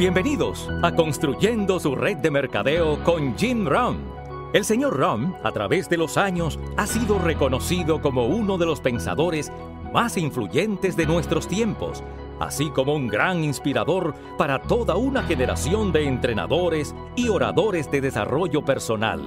Bienvenidos a Construyendo su red de mercadeo con Jim Rohn. El señor Rohn, a través de los años, ha sido reconocido como uno de los pensadores más influyentes de nuestros tiempos, así como un gran inspirador para toda una generación de entrenadores y oradores de desarrollo personal.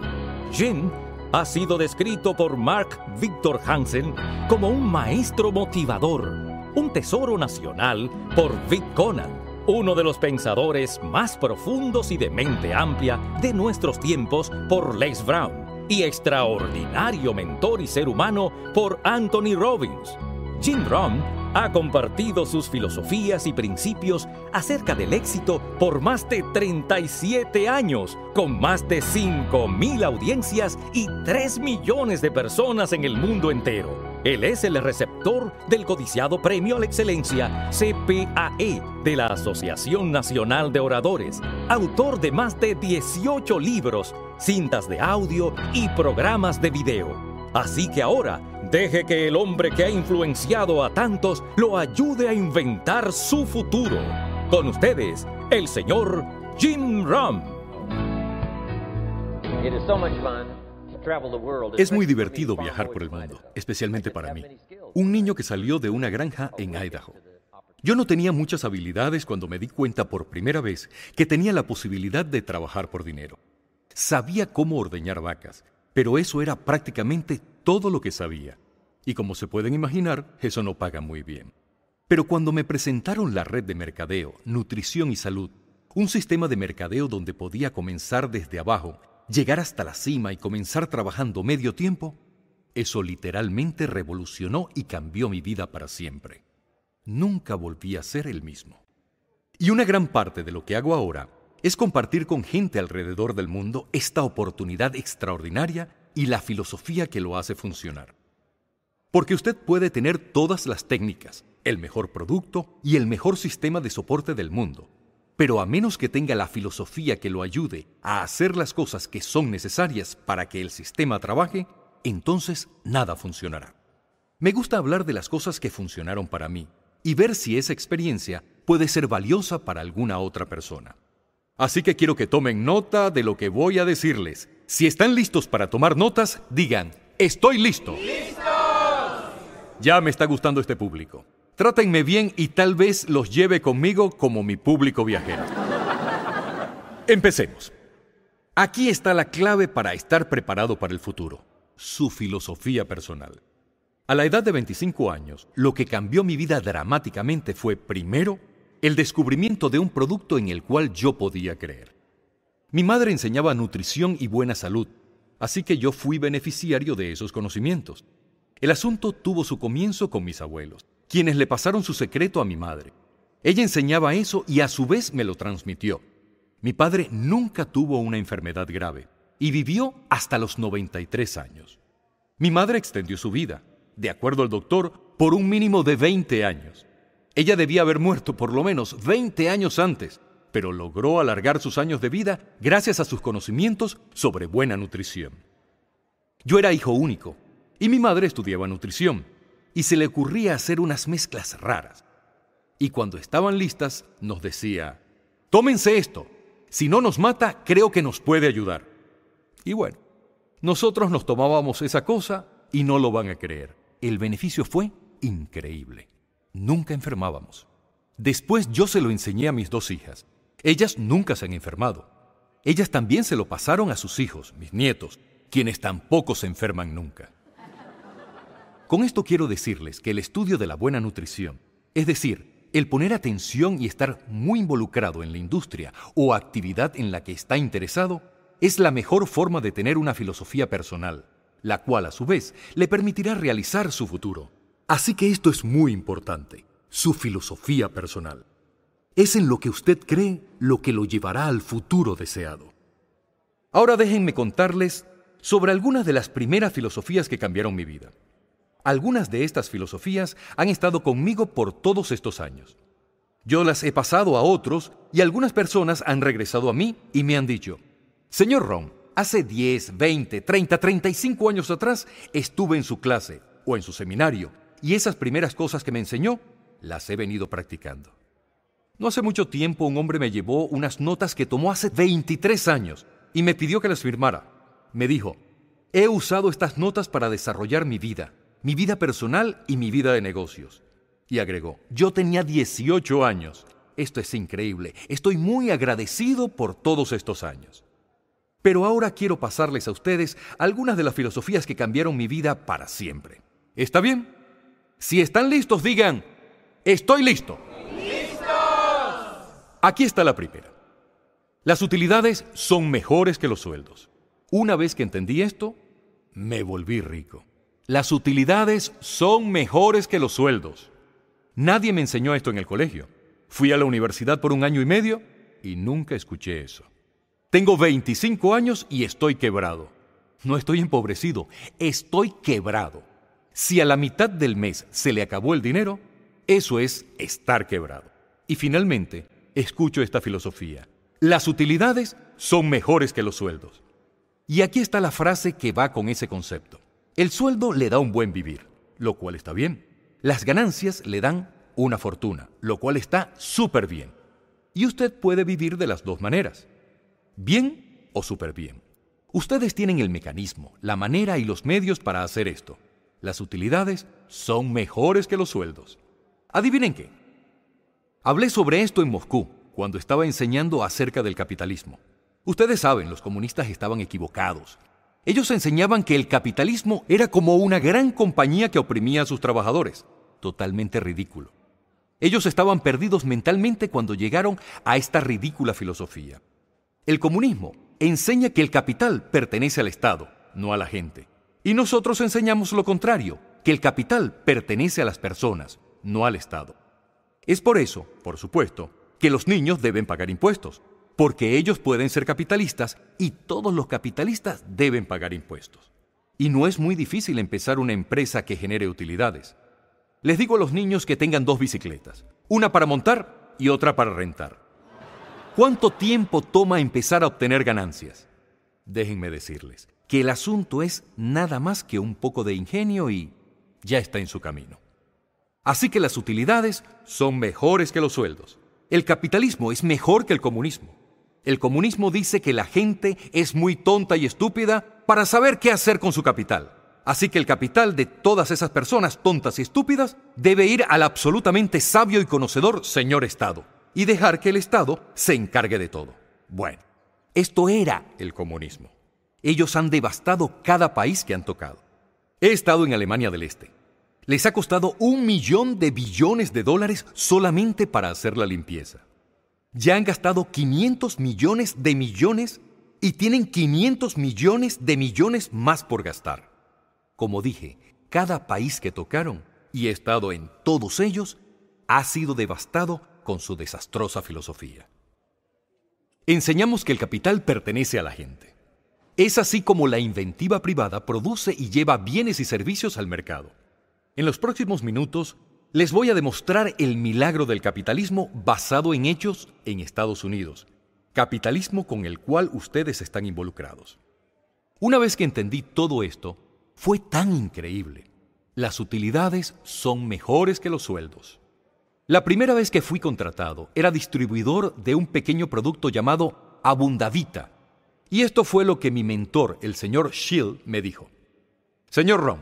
Jim ha sido descrito por Mark Victor Hansen como un maestro motivador, un tesoro nacional por Vic Conan uno de los pensadores más profundos y de mente amplia de nuestros tiempos por Lex Brown y extraordinario mentor y ser humano por Anthony Robbins. Jim Brown ha compartido sus filosofías y principios acerca del éxito por más de 37 años, con más de 5.000 audiencias y 3 millones de personas en el mundo entero. Él es el receptor del codiciado Premio a la Excelencia CPAE de la Asociación Nacional de Oradores, autor de más de 18 libros, cintas de audio y programas de video. Así que ahora, deje que el hombre que ha influenciado a tantos lo ayude a inventar su futuro. Con ustedes, el señor Jim Ram. Es muy divertido viajar por el mundo, especialmente para mí. Un niño que salió de una granja en Idaho. Yo no tenía muchas habilidades cuando me di cuenta por primera vez que tenía la posibilidad de trabajar por dinero. Sabía cómo ordeñar vacas, pero eso era prácticamente todo lo que sabía. Y como se pueden imaginar, eso no paga muy bien. Pero cuando me presentaron la red de mercadeo, nutrición y salud, un sistema de mercadeo donde podía comenzar desde abajo llegar hasta la cima y comenzar trabajando medio tiempo, eso literalmente revolucionó y cambió mi vida para siempre. Nunca volví a ser el mismo. Y una gran parte de lo que hago ahora es compartir con gente alrededor del mundo esta oportunidad extraordinaria y la filosofía que lo hace funcionar. Porque usted puede tener todas las técnicas, el mejor producto y el mejor sistema de soporte del mundo, pero a menos que tenga la filosofía que lo ayude a hacer las cosas que son necesarias para que el sistema trabaje, entonces nada funcionará. Me gusta hablar de las cosas que funcionaron para mí y ver si esa experiencia puede ser valiosa para alguna otra persona. Así que quiero que tomen nota de lo que voy a decirles. Si están listos para tomar notas, digan, estoy listo. ¡Listos! Ya me está gustando este público. Trátenme bien y tal vez los lleve conmigo como mi público viajero. Empecemos. Aquí está la clave para estar preparado para el futuro, su filosofía personal. A la edad de 25 años, lo que cambió mi vida dramáticamente fue, primero, el descubrimiento de un producto en el cual yo podía creer. Mi madre enseñaba nutrición y buena salud, así que yo fui beneficiario de esos conocimientos. El asunto tuvo su comienzo con mis abuelos quienes le pasaron su secreto a mi madre. Ella enseñaba eso y a su vez me lo transmitió. Mi padre nunca tuvo una enfermedad grave y vivió hasta los 93 años. Mi madre extendió su vida, de acuerdo al doctor, por un mínimo de 20 años. Ella debía haber muerto por lo menos 20 años antes, pero logró alargar sus años de vida gracias a sus conocimientos sobre buena nutrición. Yo era hijo único y mi madre estudiaba nutrición y se le ocurría hacer unas mezclas raras. Y cuando estaban listas, nos decía, tómense esto, si no nos mata, creo que nos puede ayudar. Y bueno, nosotros nos tomábamos esa cosa y no lo van a creer. El beneficio fue increíble. Nunca enfermábamos. Después yo se lo enseñé a mis dos hijas. Ellas nunca se han enfermado. Ellas también se lo pasaron a sus hijos, mis nietos, quienes tampoco se enferman nunca. Con esto quiero decirles que el estudio de la buena nutrición, es decir, el poner atención y estar muy involucrado en la industria o actividad en la que está interesado, es la mejor forma de tener una filosofía personal, la cual a su vez le permitirá realizar su futuro. Así que esto es muy importante, su filosofía personal. Es en lo que usted cree lo que lo llevará al futuro deseado. Ahora déjenme contarles sobre algunas de las primeras filosofías que cambiaron mi vida. Algunas de estas filosofías han estado conmigo por todos estos años. Yo las he pasado a otros y algunas personas han regresado a mí y me han dicho, Señor Ron, hace 10, 20, 30, 35 años atrás estuve en su clase o en su seminario y esas primeras cosas que me enseñó las he venido practicando. No hace mucho tiempo un hombre me llevó unas notas que tomó hace 23 años y me pidió que las firmara. Me dijo, he usado estas notas para desarrollar mi vida mi vida personal y mi vida de negocios. Y agregó, yo tenía 18 años. Esto es increíble. Estoy muy agradecido por todos estos años. Pero ahora quiero pasarles a ustedes algunas de las filosofías que cambiaron mi vida para siempre. ¿Está bien? Si están listos, digan, estoy listo. ¡Listos! Aquí está la primera. Las utilidades son mejores que los sueldos. Una vez que entendí esto, me volví rico. Las utilidades son mejores que los sueldos. Nadie me enseñó esto en el colegio. Fui a la universidad por un año y medio y nunca escuché eso. Tengo 25 años y estoy quebrado. No estoy empobrecido, estoy quebrado. Si a la mitad del mes se le acabó el dinero, eso es estar quebrado. Y finalmente, escucho esta filosofía. Las utilidades son mejores que los sueldos. Y aquí está la frase que va con ese concepto. El sueldo le da un buen vivir, lo cual está bien. Las ganancias le dan una fortuna, lo cual está súper bien. Y usted puede vivir de las dos maneras, bien o súper bien. Ustedes tienen el mecanismo, la manera y los medios para hacer esto. Las utilidades son mejores que los sueldos. Adivinen qué. Hablé sobre esto en Moscú, cuando estaba enseñando acerca del capitalismo. Ustedes saben, los comunistas estaban equivocados. Ellos enseñaban que el capitalismo era como una gran compañía que oprimía a sus trabajadores. Totalmente ridículo. Ellos estaban perdidos mentalmente cuando llegaron a esta ridícula filosofía. El comunismo enseña que el capital pertenece al Estado, no a la gente. Y nosotros enseñamos lo contrario, que el capital pertenece a las personas, no al Estado. Es por eso, por supuesto, que los niños deben pagar impuestos, porque ellos pueden ser capitalistas y todos los capitalistas deben pagar impuestos. Y no es muy difícil empezar una empresa que genere utilidades. Les digo a los niños que tengan dos bicicletas, una para montar y otra para rentar. ¿Cuánto tiempo toma empezar a obtener ganancias? Déjenme decirles que el asunto es nada más que un poco de ingenio y ya está en su camino. Así que las utilidades son mejores que los sueldos. El capitalismo es mejor que el comunismo. El comunismo dice que la gente es muy tonta y estúpida para saber qué hacer con su capital. Así que el capital de todas esas personas tontas y estúpidas debe ir al absolutamente sabio y conocedor señor Estado y dejar que el Estado se encargue de todo. Bueno, esto era el comunismo. Ellos han devastado cada país que han tocado. He estado en Alemania del Este. Les ha costado un millón de billones de dólares solamente para hacer la limpieza. Ya han gastado 500 millones de millones y tienen 500 millones de millones más por gastar. Como dije, cada país que tocaron, y he estado en todos ellos, ha sido devastado con su desastrosa filosofía. Enseñamos que el capital pertenece a la gente. Es así como la inventiva privada produce y lleva bienes y servicios al mercado. En los próximos minutos les voy a demostrar el milagro del capitalismo basado en hechos en Estados Unidos, capitalismo con el cual ustedes están involucrados. Una vez que entendí todo esto, fue tan increíble. Las utilidades son mejores que los sueldos. La primera vez que fui contratado era distribuidor de un pequeño producto llamado Abundavita. Y esto fue lo que mi mentor, el señor Schill, me dijo. Señor Rom,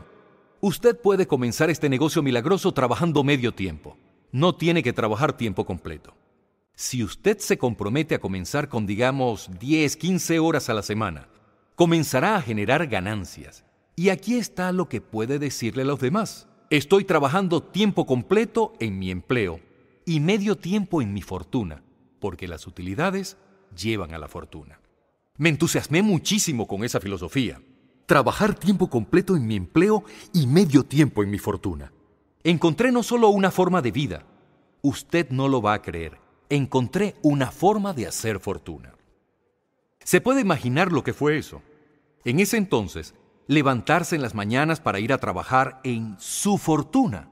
Usted puede comenzar este negocio milagroso trabajando medio tiempo. No tiene que trabajar tiempo completo. Si usted se compromete a comenzar con, digamos, 10, 15 horas a la semana, comenzará a generar ganancias. Y aquí está lo que puede decirle a los demás. Estoy trabajando tiempo completo en mi empleo y medio tiempo en mi fortuna, porque las utilidades llevan a la fortuna. Me entusiasmé muchísimo con esa filosofía trabajar tiempo completo en mi empleo y medio tiempo en mi fortuna. Encontré no solo una forma de vida, usted no lo va a creer, encontré una forma de hacer fortuna. Se puede imaginar lo que fue eso. En ese entonces, levantarse en las mañanas para ir a trabajar en su fortuna.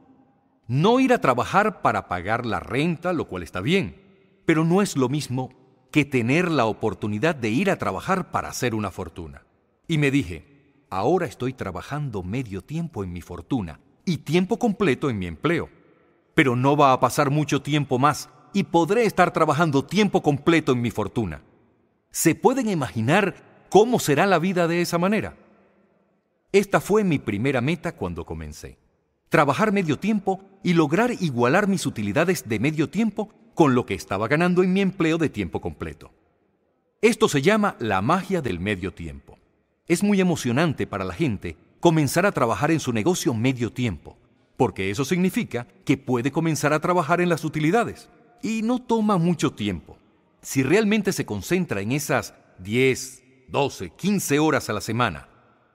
No ir a trabajar para pagar la renta, lo cual está bien, pero no es lo mismo que tener la oportunidad de ir a trabajar para hacer una fortuna. Y me dije, ahora estoy trabajando medio tiempo en mi fortuna y tiempo completo en mi empleo. Pero no va a pasar mucho tiempo más y podré estar trabajando tiempo completo en mi fortuna. ¿Se pueden imaginar cómo será la vida de esa manera? Esta fue mi primera meta cuando comencé. Trabajar medio tiempo y lograr igualar mis utilidades de medio tiempo con lo que estaba ganando en mi empleo de tiempo completo. Esto se llama la magia del medio tiempo. Es muy emocionante para la gente comenzar a trabajar en su negocio medio tiempo, porque eso significa que puede comenzar a trabajar en las utilidades y no toma mucho tiempo. Si realmente se concentra en esas 10, 12, 15 horas a la semana,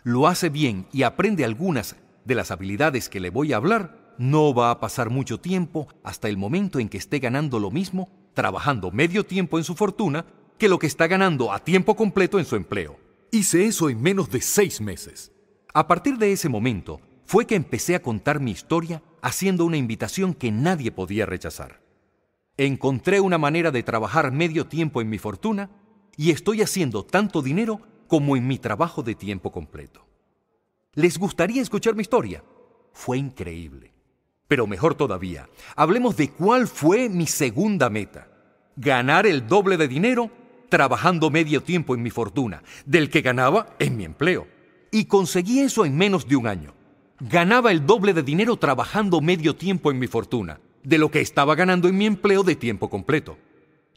lo hace bien y aprende algunas de las habilidades que le voy a hablar, no va a pasar mucho tiempo hasta el momento en que esté ganando lo mismo, trabajando medio tiempo en su fortuna, que lo que está ganando a tiempo completo en su empleo. Hice eso en menos de seis meses. A partir de ese momento fue que empecé a contar mi historia haciendo una invitación que nadie podía rechazar. Encontré una manera de trabajar medio tiempo en mi fortuna y estoy haciendo tanto dinero como en mi trabajo de tiempo completo. ¿Les gustaría escuchar mi historia? Fue increíble. Pero mejor todavía, hablemos de cuál fue mi segunda meta. Ganar el doble de dinero trabajando medio tiempo en mi fortuna, del que ganaba en mi empleo. Y conseguí eso en menos de un año. Ganaba el doble de dinero trabajando medio tiempo en mi fortuna, de lo que estaba ganando en mi empleo de tiempo completo.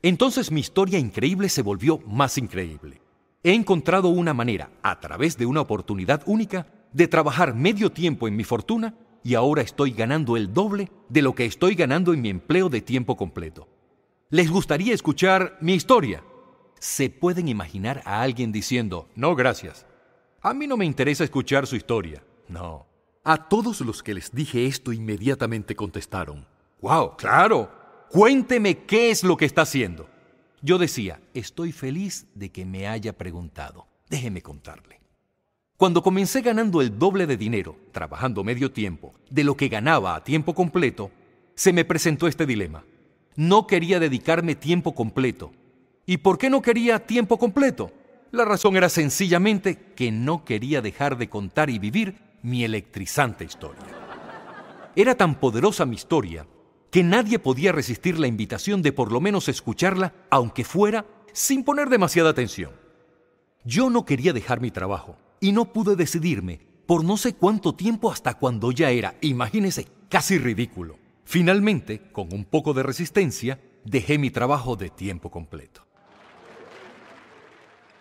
Entonces mi historia increíble se volvió más increíble. He encontrado una manera, a través de una oportunidad única, de trabajar medio tiempo en mi fortuna y ahora estoy ganando el doble de lo que estoy ganando en mi empleo de tiempo completo. ¿Les gustaría escuchar mi historia? se pueden imaginar a alguien diciendo, no gracias, a mí no me interesa escuchar su historia. No. A todos los que les dije esto inmediatamente contestaron, wow, claro, cuénteme qué es lo que está haciendo. Yo decía, estoy feliz de que me haya preguntado. Déjeme contarle. Cuando comencé ganando el doble de dinero, trabajando medio tiempo, de lo que ganaba a tiempo completo, se me presentó este dilema. No quería dedicarme tiempo completo, ¿Y por qué no quería tiempo completo? La razón era sencillamente que no quería dejar de contar y vivir mi electrizante historia. Era tan poderosa mi historia que nadie podía resistir la invitación de por lo menos escucharla, aunque fuera sin poner demasiada atención. Yo no quería dejar mi trabajo y no pude decidirme por no sé cuánto tiempo hasta cuando ya era, imagínese, casi ridículo. Finalmente, con un poco de resistencia, dejé mi trabajo de tiempo completo.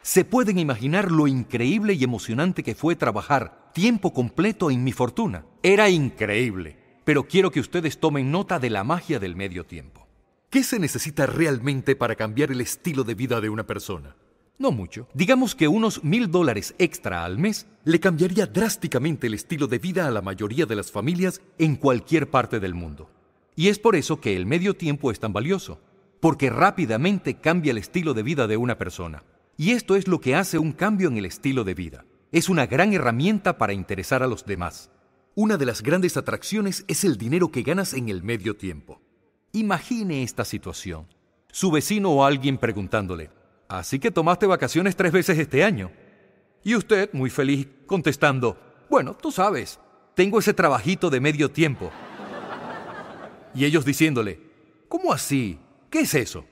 Se pueden imaginar lo increíble y emocionante que fue trabajar tiempo completo en mi fortuna. Era increíble, pero quiero que ustedes tomen nota de la magia del medio tiempo. ¿Qué se necesita realmente para cambiar el estilo de vida de una persona? No mucho. Digamos que unos mil dólares extra al mes le cambiaría drásticamente el estilo de vida a la mayoría de las familias en cualquier parte del mundo. Y es por eso que el medio tiempo es tan valioso, porque rápidamente cambia el estilo de vida de una persona. Y esto es lo que hace un cambio en el estilo de vida. Es una gran herramienta para interesar a los demás. Una de las grandes atracciones es el dinero que ganas en el medio tiempo. Imagine esta situación. Su vecino o alguien preguntándole, ¿así que tomaste vacaciones tres veces este año? Y usted, muy feliz, contestando, bueno, tú sabes, tengo ese trabajito de medio tiempo. Y ellos diciéndole, ¿cómo así? ¿Qué es eso?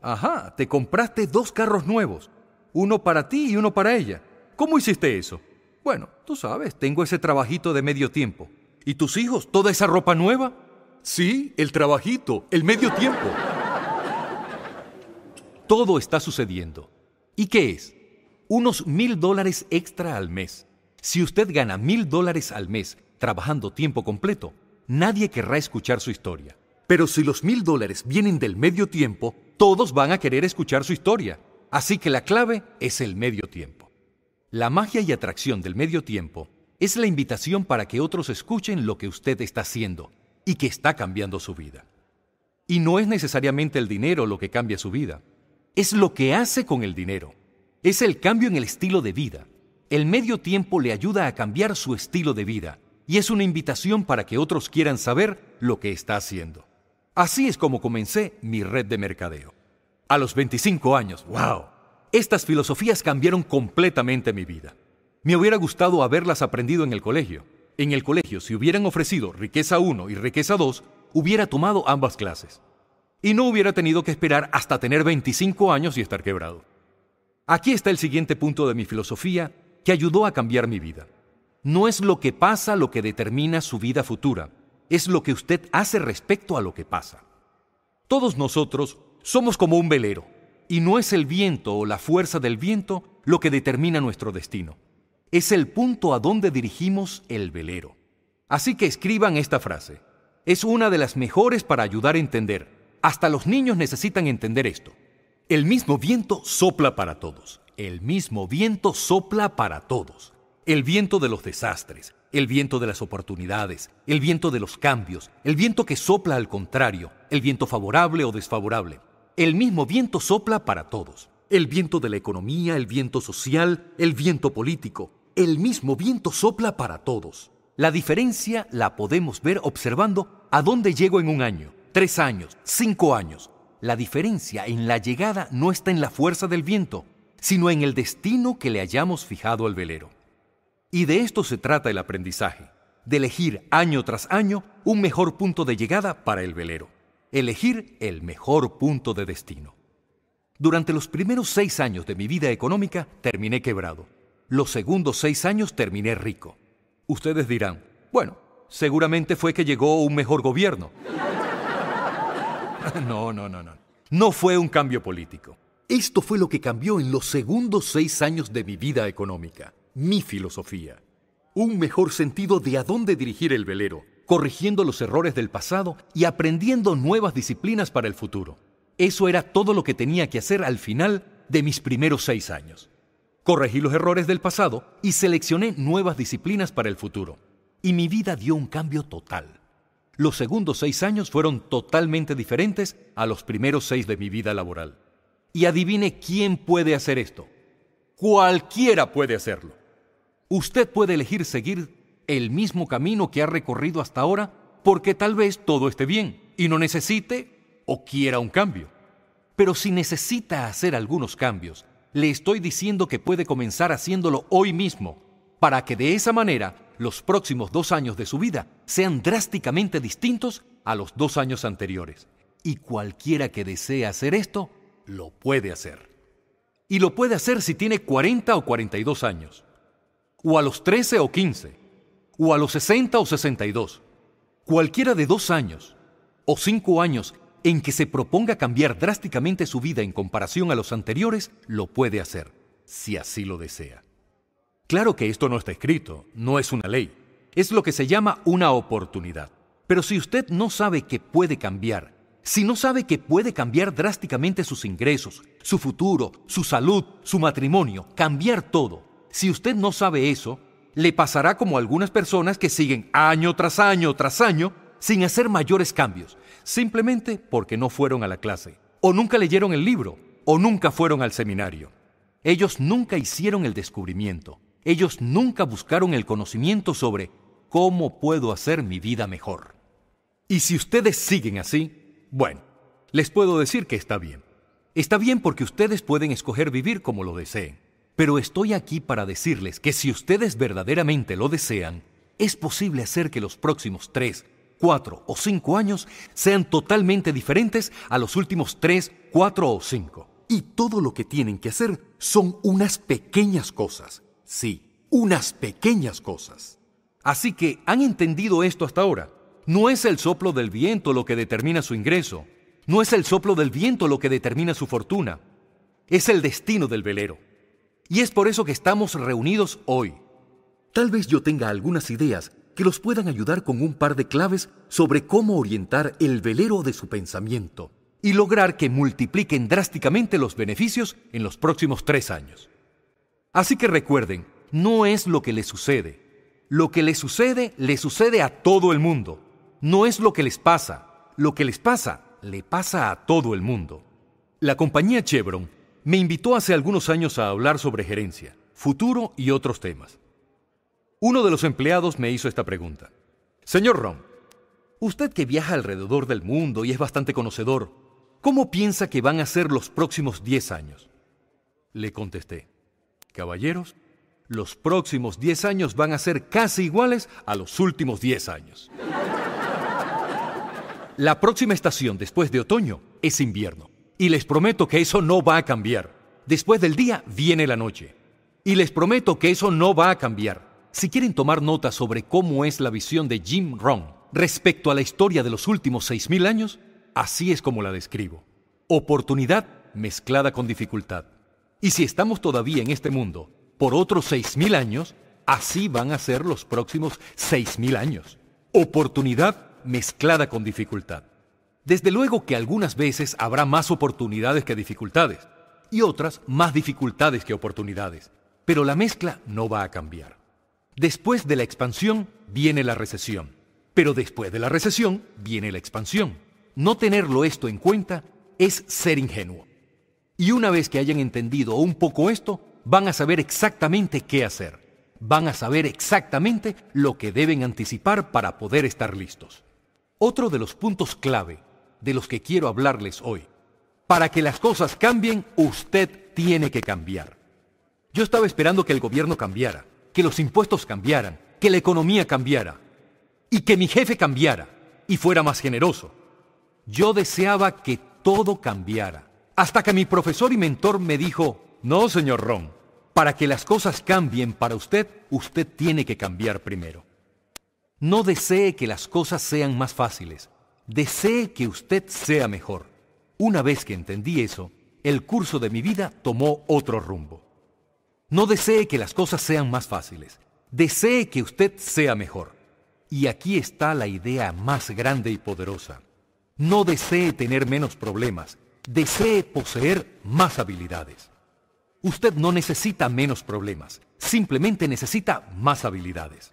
Ajá, te compraste dos carros nuevos uno para ti y uno para ella. ¿Cómo hiciste eso? Bueno, tú sabes, tengo ese trabajito de medio tiempo. ¿Y tus hijos? ¿Toda esa ropa nueva? Sí, el trabajito, el medio tiempo. Todo está sucediendo. ¿Y qué es? Unos mil dólares extra al mes. Si usted gana mil dólares al mes trabajando tiempo completo, nadie querrá escuchar su historia. Pero si los mil dólares vienen del medio tiempo, todos van a querer escuchar su historia. Así que la clave es el medio tiempo. La magia y atracción del medio tiempo es la invitación para que otros escuchen lo que usted está haciendo y que está cambiando su vida. Y no es necesariamente el dinero lo que cambia su vida, es lo que hace con el dinero. Es el cambio en el estilo de vida. El medio tiempo le ayuda a cambiar su estilo de vida y es una invitación para que otros quieran saber lo que está haciendo. Así es como comencé mi red de mercadeo a los 25 años. ¡Wow! Estas filosofías cambiaron completamente mi vida. Me hubiera gustado haberlas aprendido en el colegio. En el colegio, si hubieran ofrecido riqueza 1 y riqueza 2, hubiera tomado ambas clases. Y no hubiera tenido que esperar hasta tener 25 años y estar quebrado. Aquí está el siguiente punto de mi filosofía que ayudó a cambiar mi vida. No es lo que pasa lo que determina su vida futura, es lo que usted hace respecto a lo que pasa. Todos nosotros somos como un velero, y no es el viento o la fuerza del viento lo que determina nuestro destino. Es el punto a donde dirigimos el velero. Así que escriban esta frase. Es una de las mejores para ayudar a entender. Hasta los niños necesitan entender esto. El mismo viento sopla para todos. El mismo viento sopla para todos. El viento de los desastres, el viento de las oportunidades, el viento de los cambios, el viento que sopla al contrario, el viento favorable o desfavorable. El mismo viento sopla para todos. El viento de la economía, el viento social, el viento político. El mismo viento sopla para todos. La diferencia la podemos ver observando a dónde llego en un año, tres años, cinco años. La diferencia en la llegada no está en la fuerza del viento, sino en el destino que le hayamos fijado al velero. Y de esto se trata el aprendizaje, de elegir año tras año un mejor punto de llegada para el velero elegir el mejor punto de destino. Durante los primeros seis años de mi vida económica terminé quebrado. Los segundos seis años terminé rico. Ustedes dirán, bueno, seguramente fue que llegó un mejor gobierno. no, no, no, no. No fue un cambio político. Esto fue lo que cambió en los segundos seis años de mi vida económica, mi filosofía. Un mejor sentido de a dónde dirigir el velero, corrigiendo los errores del pasado y aprendiendo nuevas disciplinas para el futuro. Eso era todo lo que tenía que hacer al final de mis primeros seis años. Corregí los errores del pasado y seleccioné nuevas disciplinas para el futuro. Y mi vida dio un cambio total. Los segundos seis años fueron totalmente diferentes a los primeros seis de mi vida laboral. Y adivine quién puede hacer esto. Cualquiera puede hacerlo. Usted puede elegir seguir el mismo camino que ha recorrido hasta ahora porque tal vez todo esté bien y no necesite o quiera un cambio. Pero si necesita hacer algunos cambios, le estoy diciendo que puede comenzar haciéndolo hoy mismo, para que de esa manera los próximos dos años de su vida sean drásticamente distintos a los dos años anteriores. Y cualquiera que desee hacer esto, lo puede hacer. Y lo puede hacer si tiene 40 o 42 años, o a los 13 o 15, o a los 60 o 62, cualquiera de dos años o cinco años en que se proponga cambiar drásticamente su vida en comparación a los anteriores, lo puede hacer, si así lo desea. Claro que esto no está escrito, no es una ley, es lo que se llama una oportunidad. Pero si usted no sabe que puede cambiar, si no sabe que puede cambiar drásticamente sus ingresos, su futuro, su salud, su matrimonio, cambiar todo, si usted no sabe eso, le pasará como algunas personas que siguen año tras año tras año sin hacer mayores cambios, simplemente porque no fueron a la clase, o nunca leyeron el libro, o nunca fueron al seminario. Ellos nunca hicieron el descubrimiento, ellos nunca buscaron el conocimiento sobre cómo puedo hacer mi vida mejor. Y si ustedes siguen así, bueno, les puedo decir que está bien. Está bien porque ustedes pueden escoger vivir como lo deseen. Pero estoy aquí para decirles que si ustedes verdaderamente lo desean, es posible hacer que los próximos tres, cuatro o cinco años sean totalmente diferentes a los últimos tres, cuatro o cinco. Y todo lo que tienen que hacer son unas pequeñas cosas. Sí, unas pequeñas cosas. Así que, ¿han entendido esto hasta ahora? No es el soplo del viento lo que determina su ingreso. No es el soplo del viento lo que determina su fortuna. Es el destino del velero. Y es por eso que estamos reunidos hoy. Tal vez yo tenga algunas ideas que los puedan ayudar con un par de claves sobre cómo orientar el velero de su pensamiento y lograr que multipliquen drásticamente los beneficios en los próximos tres años. Así que recuerden, no es lo que les sucede. Lo que les sucede, le sucede a todo el mundo. No es lo que les pasa. Lo que les pasa, le pasa a todo el mundo. La compañía Chevron me invitó hace algunos años a hablar sobre gerencia, futuro y otros temas. Uno de los empleados me hizo esta pregunta. Señor Ron, usted que viaja alrededor del mundo y es bastante conocedor, ¿cómo piensa que van a ser los próximos 10 años? Le contesté, caballeros, los próximos 10 años van a ser casi iguales a los últimos 10 años. La próxima estación después de otoño es invierno. Y les prometo que eso no va a cambiar. Después del día viene la noche. Y les prometo que eso no va a cambiar. Si quieren tomar nota sobre cómo es la visión de Jim Rohn respecto a la historia de los últimos 6.000 años, así es como la describo. Oportunidad mezclada con dificultad. Y si estamos todavía en este mundo por otros 6.000 años, así van a ser los próximos 6.000 años. Oportunidad mezclada con dificultad. Desde luego que algunas veces habrá más oportunidades que dificultades y otras más dificultades que oportunidades, pero la mezcla no va a cambiar. Después de la expansión viene la recesión, pero después de la recesión viene la expansión. No tenerlo esto en cuenta es ser ingenuo. Y una vez que hayan entendido un poco esto, van a saber exactamente qué hacer. Van a saber exactamente lo que deben anticipar para poder estar listos. Otro de los puntos clave de los que quiero hablarles hoy. Para que las cosas cambien, usted tiene que cambiar. Yo estaba esperando que el gobierno cambiara, que los impuestos cambiaran, que la economía cambiara y que mi jefe cambiara y fuera más generoso. Yo deseaba que todo cambiara, hasta que mi profesor y mentor me dijo, no, señor Ron, para que las cosas cambien para usted, usted tiene que cambiar primero. No desee que las cosas sean más fáciles, Desee que usted sea mejor. Una vez que entendí eso, el curso de mi vida tomó otro rumbo. No desee que las cosas sean más fáciles. Desee que usted sea mejor. Y aquí está la idea más grande y poderosa. No desee tener menos problemas. Desee poseer más habilidades. Usted no necesita menos problemas. Simplemente necesita más habilidades.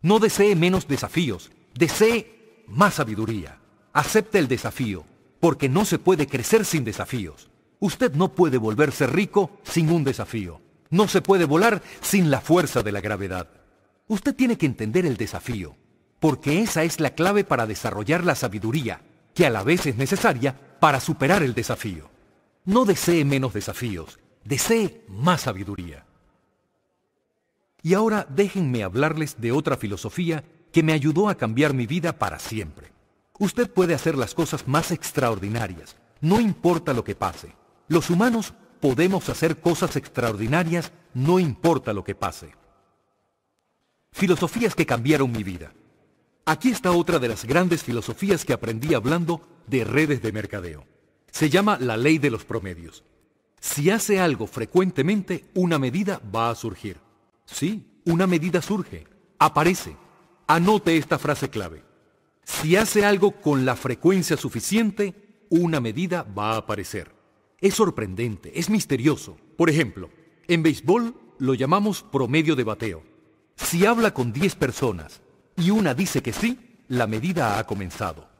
No desee menos desafíos. Desee más sabiduría. Acepte el desafío, porque no se puede crecer sin desafíos. Usted no puede volverse rico sin un desafío. No se puede volar sin la fuerza de la gravedad. Usted tiene que entender el desafío, porque esa es la clave para desarrollar la sabiduría, que a la vez es necesaria para superar el desafío. No desee menos desafíos, desee más sabiduría. Y ahora déjenme hablarles de otra filosofía que me ayudó a cambiar mi vida para siempre. Usted puede hacer las cosas más extraordinarias, no importa lo que pase. Los humanos podemos hacer cosas extraordinarias, no importa lo que pase. Filosofías que cambiaron mi vida. Aquí está otra de las grandes filosofías que aprendí hablando de redes de mercadeo. Se llama la ley de los promedios. Si hace algo frecuentemente, una medida va a surgir. Sí, una medida surge, aparece, Anote esta frase clave. Si hace algo con la frecuencia suficiente, una medida va a aparecer. Es sorprendente, es misterioso. Por ejemplo, en béisbol lo llamamos promedio de bateo. Si habla con 10 personas y una dice que sí, la medida ha comenzado.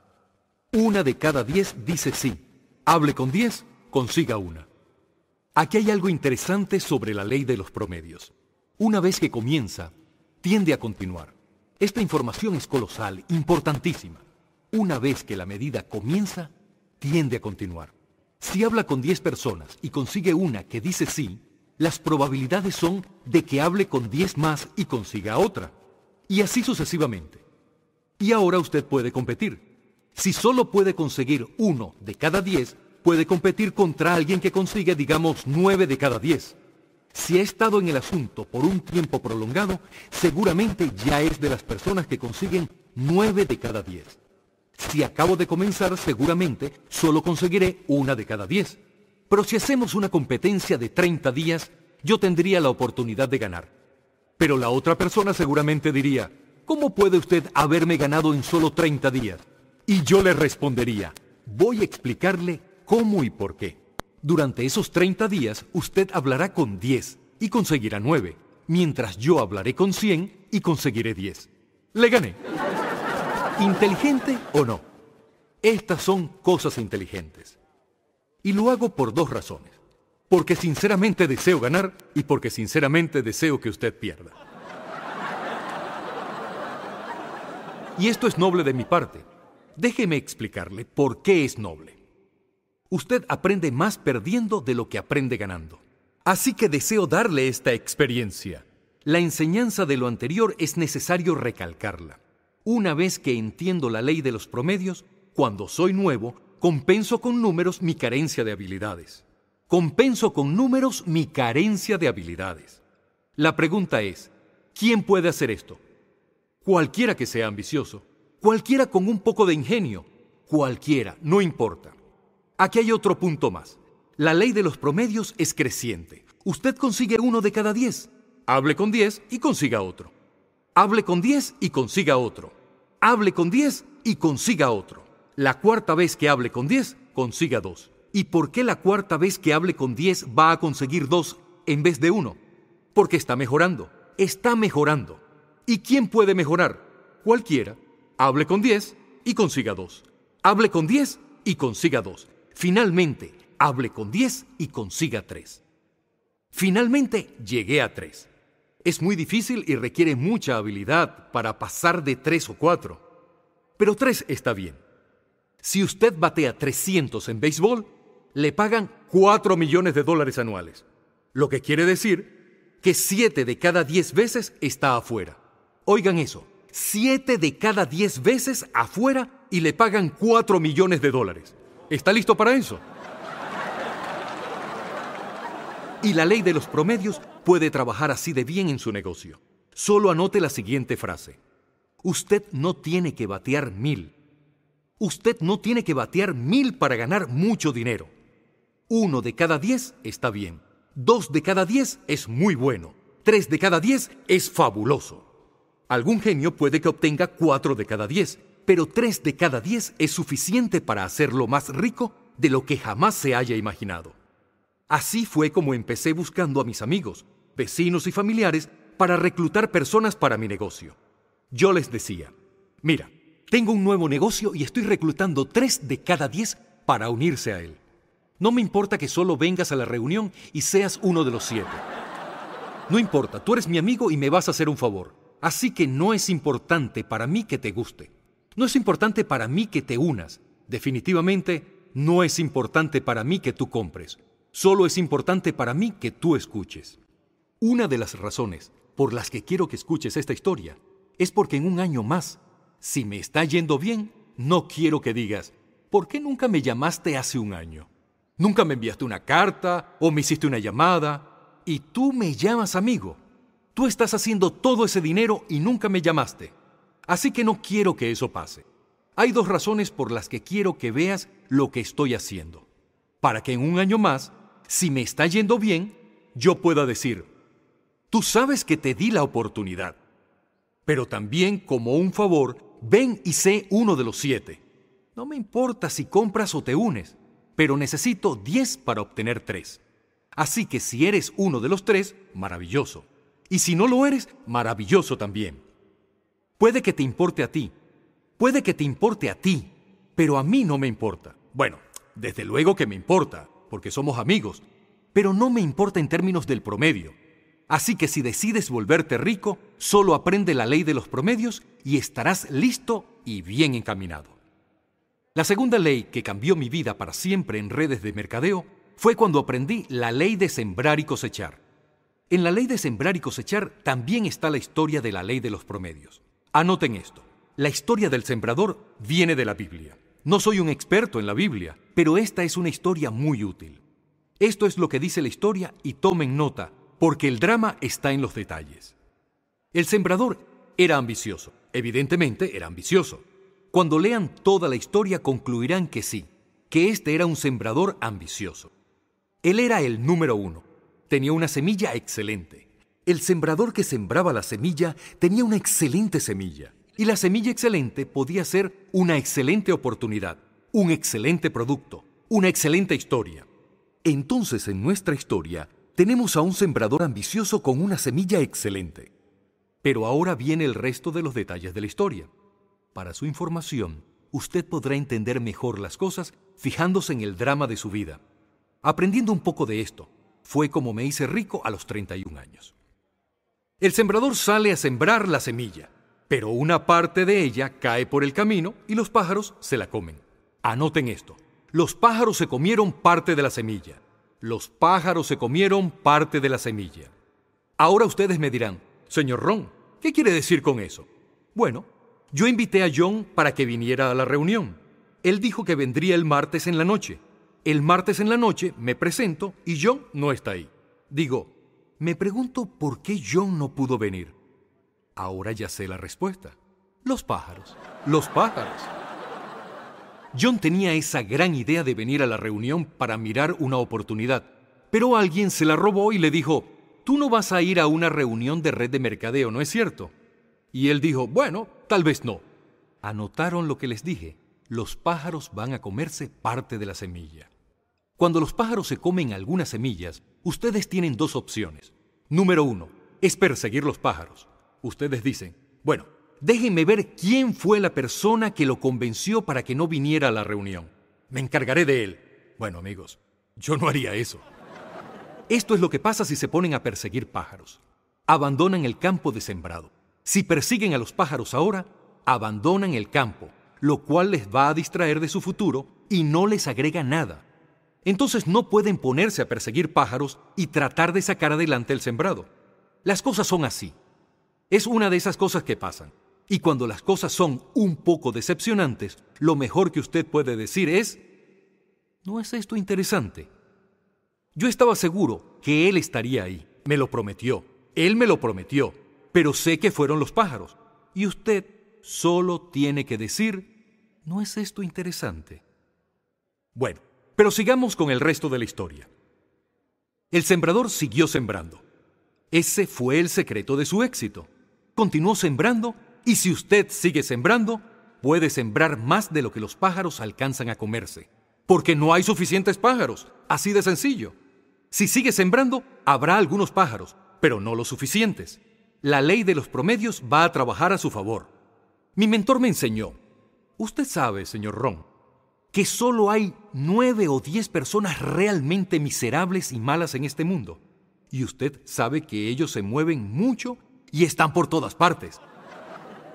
Una de cada 10 dice sí. Hable con 10, consiga una. Aquí hay algo interesante sobre la ley de los promedios. Una vez que comienza, tiende a continuar. Esta información es colosal, importantísima. Una vez que la medida comienza, tiende a continuar. Si habla con 10 personas y consigue una que dice sí, las probabilidades son de que hable con 10 más y consiga otra. Y así sucesivamente. Y ahora usted puede competir. Si solo puede conseguir uno de cada 10, puede competir contra alguien que consigue, digamos, 9 de cada 10. Si ha estado en el asunto por un tiempo prolongado, seguramente ya es de las personas que consiguen 9 de cada 10. Si acabo de comenzar, seguramente solo conseguiré una de cada 10. Pero si hacemos una competencia de 30 días, yo tendría la oportunidad de ganar. Pero la otra persona seguramente diría, ¿cómo puede usted haberme ganado en solo 30 días? Y yo le respondería, voy a explicarle cómo y por qué. Durante esos 30 días usted hablará con 10 y conseguirá 9, mientras yo hablaré con 100 y conseguiré 10. Le gané. ¿Inteligente o no? Estas son cosas inteligentes. Y lo hago por dos razones. Porque sinceramente deseo ganar y porque sinceramente deseo que usted pierda. Y esto es noble de mi parte. Déjeme explicarle por qué es noble. Usted aprende más perdiendo de lo que aprende ganando. Así que deseo darle esta experiencia. La enseñanza de lo anterior es necesario recalcarla. Una vez que entiendo la ley de los promedios, cuando soy nuevo, compenso con números mi carencia de habilidades. Compenso con números mi carencia de habilidades. La pregunta es, ¿quién puede hacer esto? Cualquiera que sea ambicioso, cualquiera con un poco de ingenio, cualquiera, no importa. Aquí hay otro punto más. La ley de los promedios es creciente. Usted consigue uno de cada diez. Hable con diez y consiga otro. Hable con diez y consiga otro. Hable con diez y consiga otro. La cuarta vez que hable con diez, consiga dos. ¿Y por qué la cuarta vez que hable con diez va a conseguir dos en vez de uno? Porque está mejorando. Está mejorando. ¿Y quién puede mejorar? Cualquiera. Hable con diez y consiga dos. Hable con diez y consiga dos. Finalmente, hable con 10 y consiga 3. Finalmente, llegué a 3. Es muy difícil y requiere mucha habilidad para pasar de 3 o 4. Pero 3 está bien. Si usted batea 300 en béisbol, le pagan 4 millones de dólares anuales. Lo que quiere decir que 7 de cada 10 veces está afuera. Oigan eso, 7 de cada 10 veces afuera y le pagan 4 millones de dólares. ¿Está listo para eso? Y la ley de los promedios puede trabajar así de bien en su negocio. Solo anote la siguiente frase. Usted no tiene que batear mil. Usted no tiene que batear mil para ganar mucho dinero. Uno de cada diez está bien. Dos de cada diez es muy bueno. Tres de cada diez es fabuloso. Algún genio puede que obtenga cuatro de cada diez pero tres de cada diez es suficiente para hacerlo más rico de lo que jamás se haya imaginado. Así fue como empecé buscando a mis amigos, vecinos y familiares para reclutar personas para mi negocio. Yo les decía, mira, tengo un nuevo negocio y estoy reclutando tres de cada diez para unirse a él. No me importa que solo vengas a la reunión y seas uno de los siete. No importa, tú eres mi amigo y me vas a hacer un favor. Así que no es importante para mí que te guste. No es importante para mí que te unas. Definitivamente, no es importante para mí que tú compres. Solo es importante para mí que tú escuches. Una de las razones por las que quiero que escuches esta historia es porque en un año más, si me está yendo bien, no quiero que digas, ¿por qué nunca me llamaste hace un año? Nunca me enviaste una carta o me hiciste una llamada y tú me llamas amigo. Tú estás haciendo todo ese dinero y nunca me llamaste. Así que no quiero que eso pase. Hay dos razones por las que quiero que veas lo que estoy haciendo. Para que en un año más, si me está yendo bien, yo pueda decir, tú sabes que te di la oportunidad. Pero también, como un favor, ven y sé uno de los siete. No me importa si compras o te unes, pero necesito diez para obtener tres. Así que si eres uno de los tres, maravilloso. Y si no lo eres, maravilloso también. Puede que te importe a ti, puede que te importe a ti, pero a mí no me importa. Bueno, desde luego que me importa, porque somos amigos, pero no me importa en términos del promedio. Así que si decides volverte rico, solo aprende la ley de los promedios y estarás listo y bien encaminado. La segunda ley que cambió mi vida para siempre en redes de mercadeo fue cuando aprendí la ley de sembrar y cosechar. En la ley de sembrar y cosechar también está la historia de la ley de los promedios. Anoten esto. La historia del sembrador viene de la Biblia. No soy un experto en la Biblia, pero esta es una historia muy útil. Esto es lo que dice la historia y tomen nota, porque el drama está en los detalles. El sembrador era ambicioso. Evidentemente era ambicioso. Cuando lean toda la historia concluirán que sí, que este era un sembrador ambicioso. Él era el número uno. Tenía una semilla excelente. El sembrador que sembraba la semilla tenía una excelente semilla y la semilla excelente podía ser una excelente oportunidad, un excelente producto, una excelente historia. Entonces en nuestra historia tenemos a un sembrador ambicioso con una semilla excelente. Pero ahora viene el resto de los detalles de la historia. Para su información, usted podrá entender mejor las cosas fijándose en el drama de su vida. Aprendiendo un poco de esto, fue como me hice rico a los 31 años. El sembrador sale a sembrar la semilla, pero una parte de ella cae por el camino y los pájaros se la comen. Anoten esto. Los pájaros se comieron parte de la semilla. Los pájaros se comieron parte de la semilla. Ahora ustedes me dirán, señor Ron, ¿qué quiere decir con eso? Bueno, yo invité a John para que viniera a la reunión. Él dijo que vendría el martes en la noche. El martes en la noche me presento y John no está ahí. Digo, me pregunto por qué John no pudo venir. Ahora ya sé la respuesta. Los pájaros. Los pájaros. John tenía esa gran idea de venir a la reunión para mirar una oportunidad, pero alguien se la robó y le dijo, tú no vas a ir a una reunión de red de mercadeo, ¿no es cierto? Y él dijo, bueno, tal vez no. Anotaron lo que les dije, los pájaros van a comerse parte de la semilla. Cuando los pájaros se comen algunas semillas, ustedes tienen dos opciones. Número uno, es perseguir los pájaros. Ustedes dicen, bueno, déjenme ver quién fue la persona que lo convenció para que no viniera a la reunión. Me encargaré de él. Bueno, amigos, yo no haría eso. Esto es lo que pasa si se ponen a perseguir pájaros. Abandonan el campo de sembrado. Si persiguen a los pájaros ahora, abandonan el campo, lo cual les va a distraer de su futuro y no les agrega nada entonces no pueden ponerse a perseguir pájaros y tratar de sacar adelante el sembrado. Las cosas son así. Es una de esas cosas que pasan. Y cuando las cosas son un poco decepcionantes, lo mejor que usted puede decir es, ¿no es esto interesante? Yo estaba seguro que él estaría ahí. Me lo prometió. Él me lo prometió. Pero sé que fueron los pájaros. Y usted solo tiene que decir, ¿no es esto interesante? Bueno, pero sigamos con el resto de la historia. El sembrador siguió sembrando. Ese fue el secreto de su éxito. Continuó sembrando y si usted sigue sembrando, puede sembrar más de lo que los pájaros alcanzan a comerse. Porque no hay suficientes pájaros. Así de sencillo. Si sigue sembrando, habrá algunos pájaros, pero no los suficientes. La ley de los promedios va a trabajar a su favor. Mi mentor me enseñó. Usted sabe, señor Ron, que solo hay nueve o diez personas realmente miserables y malas en este mundo. Y usted sabe que ellos se mueven mucho y están por todas partes.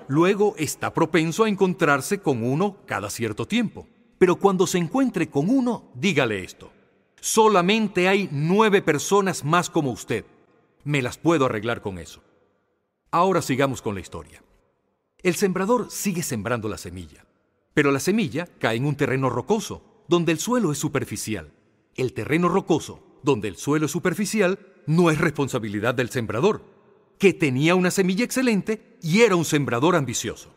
Luego está propenso a encontrarse con uno cada cierto tiempo. Pero cuando se encuentre con uno, dígale esto. Solamente hay nueve personas más como usted. Me las puedo arreglar con eso. Ahora sigamos con la historia. El sembrador sigue sembrando la semilla. Pero la semilla cae en un terreno rocoso, donde el suelo es superficial. El terreno rocoso, donde el suelo es superficial, no es responsabilidad del sembrador, que tenía una semilla excelente y era un sembrador ambicioso.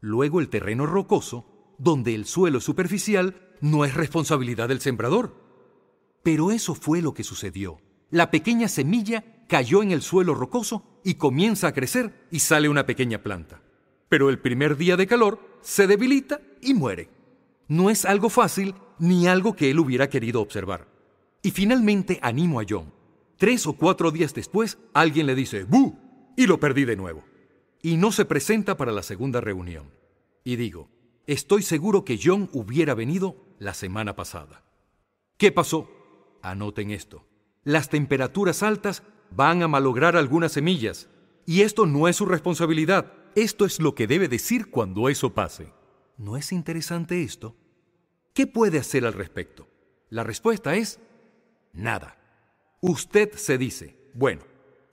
Luego el terreno rocoso, donde el suelo es superficial, no es responsabilidad del sembrador. Pero eso fue lo que sucedió. La pequeña semilla cayó en el suelo rocoso y comienza a crecer y sale una pequeña planta pero el primer día de calor se debilita y muere. No es algo fácil ni algo que él hubiera querido observar. Y finalmente animo a John. Tres o cuatro días después, alguien le dice buh y lo perdí de nuevo. Y no se presenta para la segunda reunión. Y digo, estoy seguro que John hubiera venido la semana pasada. ¿Qué pasó? Anoten esto. Las temperaturas altas van a malograr algunas semillas, y esto no es su responsabilidad esto es lo que debe decir cuando eso pase. ¿No es interesante esto? ¿Qué puede hacer al respecto? La respuesta es nada. Usted se dice, bueno,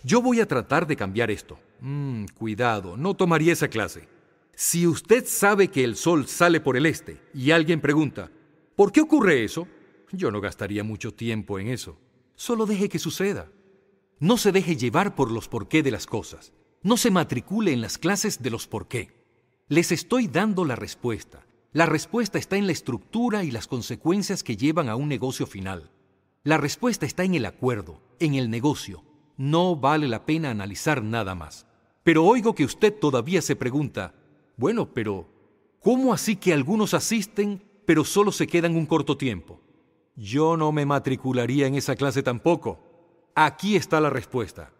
yo voy a tratar de cambiar esto. Mm, cuidado, no tomaría esa clase. Si usted sabe que el sol sale por el este y alguien pregunta, ¿por qué ocurre eso? Yo no gastaría mucho tiempo en eso. Solo deje que suceda. No se deje llevar por los porqué de las cosas. No se matricule en las clases de los por qué. Les estoy dando la respuesta. La respuesta está en la estructura y las consecuencias que llevan a un negocio final. La respuesta está en el acuerdo, en el negocio. No vale la pena analizar nada más. Pero oigo que usted todavía se pregunta, bueno, pero ¿cómo así que algunos asisten pero solo se quedan un corto tiempo? Yo no me matricularía en esa clase tampoco. Aquí está la respuesta.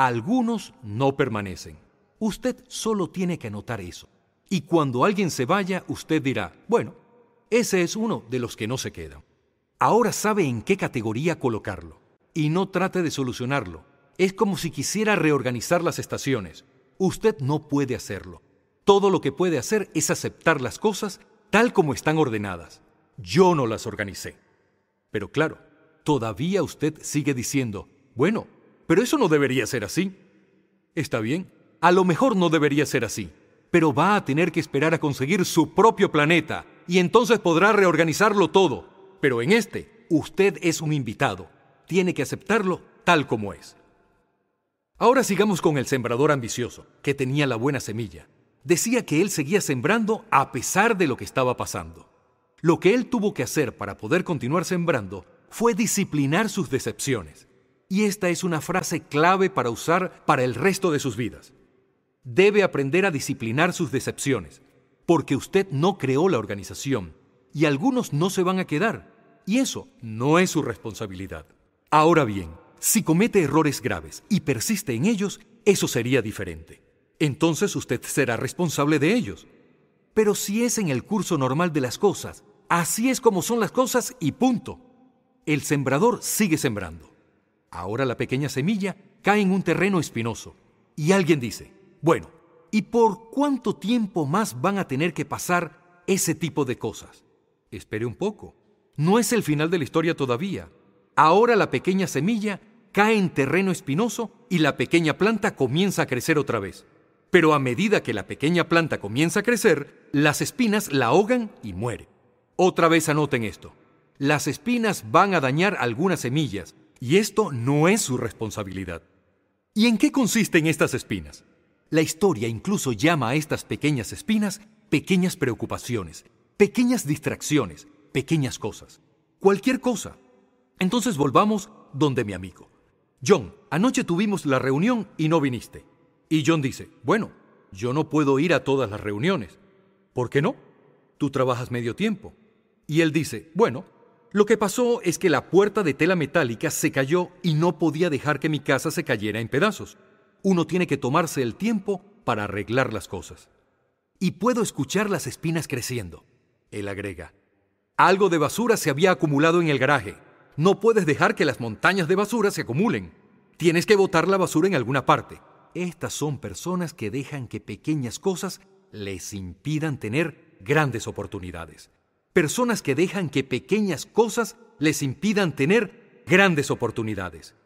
Algunos no permanecen. Usted solo tiene que anotar eso. Y cuando alguien se vaya, usted dirá, bueno, ese es uno de los que no se quedan. Ahora sabe en qué categoría colocarlo. Y no trate de solucionarlo. Es como si quisiera reorganizar las estaciones. Usted no puede hacerlo. Todo lo que puede hacer es aceptar las cosas tal como están ordenadas. Yo no las organicé. Pero claro, todavía usted sigue diciendo, bueno, pero eso no debería ser así. Está bien, a lo mejor no debería ser así, pero va a tener que esperar a conseguir su propio planeta y entonces podrá reorganizarlo todo. Pero en este, usted es un invitado. Tiene que aceptarlo tal como es. Ahora sigamos con el sembrador ambicioso, que tenía la buena semilla. Decía que él seguía sembrando a pesar de lo que estaba pasando. Lo que él tuvo que hacer para poder continuar sembrando fue disciplinar sus decepciones. Y esta es una frase clave para usar para el resto de sus vidas. Debe aprender a disciplinar sus decepciones, porque usted no creó la organización y algunos no se van a quedar. Y eso no es su responsabilidad. Ahora bien, si comete errores graves y persiste en ellos, eso sería diferente. Entonces usted será responsable de ellos. Pero si es en el curso normal de las cosas, así es como son las cosas y punto. El sembrador sigue sembrando. Ahora la pequeña semilla cae en un terreno espinoso. Y alguien dice, bueno, ¿y por cuánto tiempo más van a tener que pasar ese tipo de cosas? Espere un poco. No es el final de la historia todavía. Ahora la pequeña semilla cae en terreno espinoso y la pequeña planta comienza a crecer otra vez. Pero a medida que la pequeña planta comienza a crecer, las espinas la ahogan y muere. Otra vez anoten esto. Las espinas van a dañar algunas semillas, y esto no es su responsabilidad. ¿Y en qué consisten estas espinas? La historia incluso llama a estas pequeñas espinas pequeñas preocupaciones, pequeñas distracciones, pequeñas cosas. Cualquier cosa. Entonces volvamos donde mi amigo. John, anoche tuvimos la reunión y no viniste. Y John dice, bueno, yo no puedo ir a todas las reuniones. ¿Por qué no? Tú trabajas medio tiempo. Y él dice, bueno, lo que pasó es que la puerta de tela metálica se cayó y no podía dejar que mi casa se cayera en pedazos. Uno tiene que tomarse el tiempo para arreglar las cosas. Y puedo escuchar las espinas creciendo. Él agrega. Algo de basura se había acumulado en el garaje. No puedes dejar que las montañas de basura se acumulen. Tienes que botar la basura en alguna parte. Estas son personas que dejan que pequeñas cosas les impidan tener grandes oportunidades personas que dejan que pequeñas cosas les impidan tener grandes oportunidades.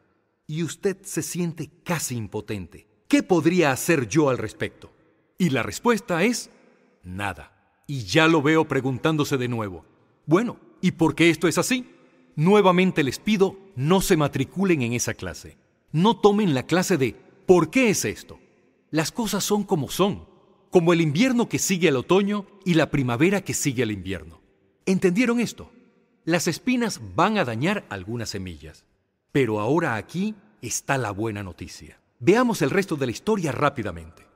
Y usted se siente casi impotente. ¿Qué podría hacer yo al respecto? Y la respuesta es nada. Y ya lo veo preguntándose de nuevo. Bueno, ¿y por qué esto es así? Nuevamente les pido, no se matriculen en esa clase. No tomen la clase de ¿por qué es esto? Las cosas son como son, como el invierno que sigue al otoño y la primavera que sigue al invierno. ¿Entendieron esto? Las espinas van a dañar algunas semillas. Pero ahora aquí está la buena noticia. Veamos el resto de la historia rápidamente.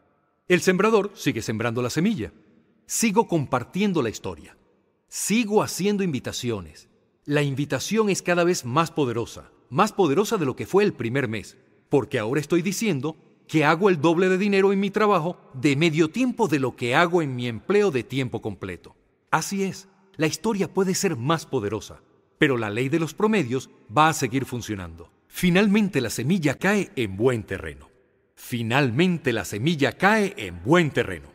El sembrador sigue sembrando la semilla. Sigo compartiendo la historia. Sigo haciendo invitaciones. La invitación es cada vez más poderosa, más poderosa de lo que fue el primer mes, porque ahora estoy diciendo que hago el doble de dinero en mi trabajo de medio tiempo de lo que hago en mi empleo de tiempo completo. Así es, la historia puede ser más poderosa, pero la ley de los promedios va a seguir funcionando. Finalmente la semilla cae en buen terreno. Finalmente la semilla cae en buen terreno.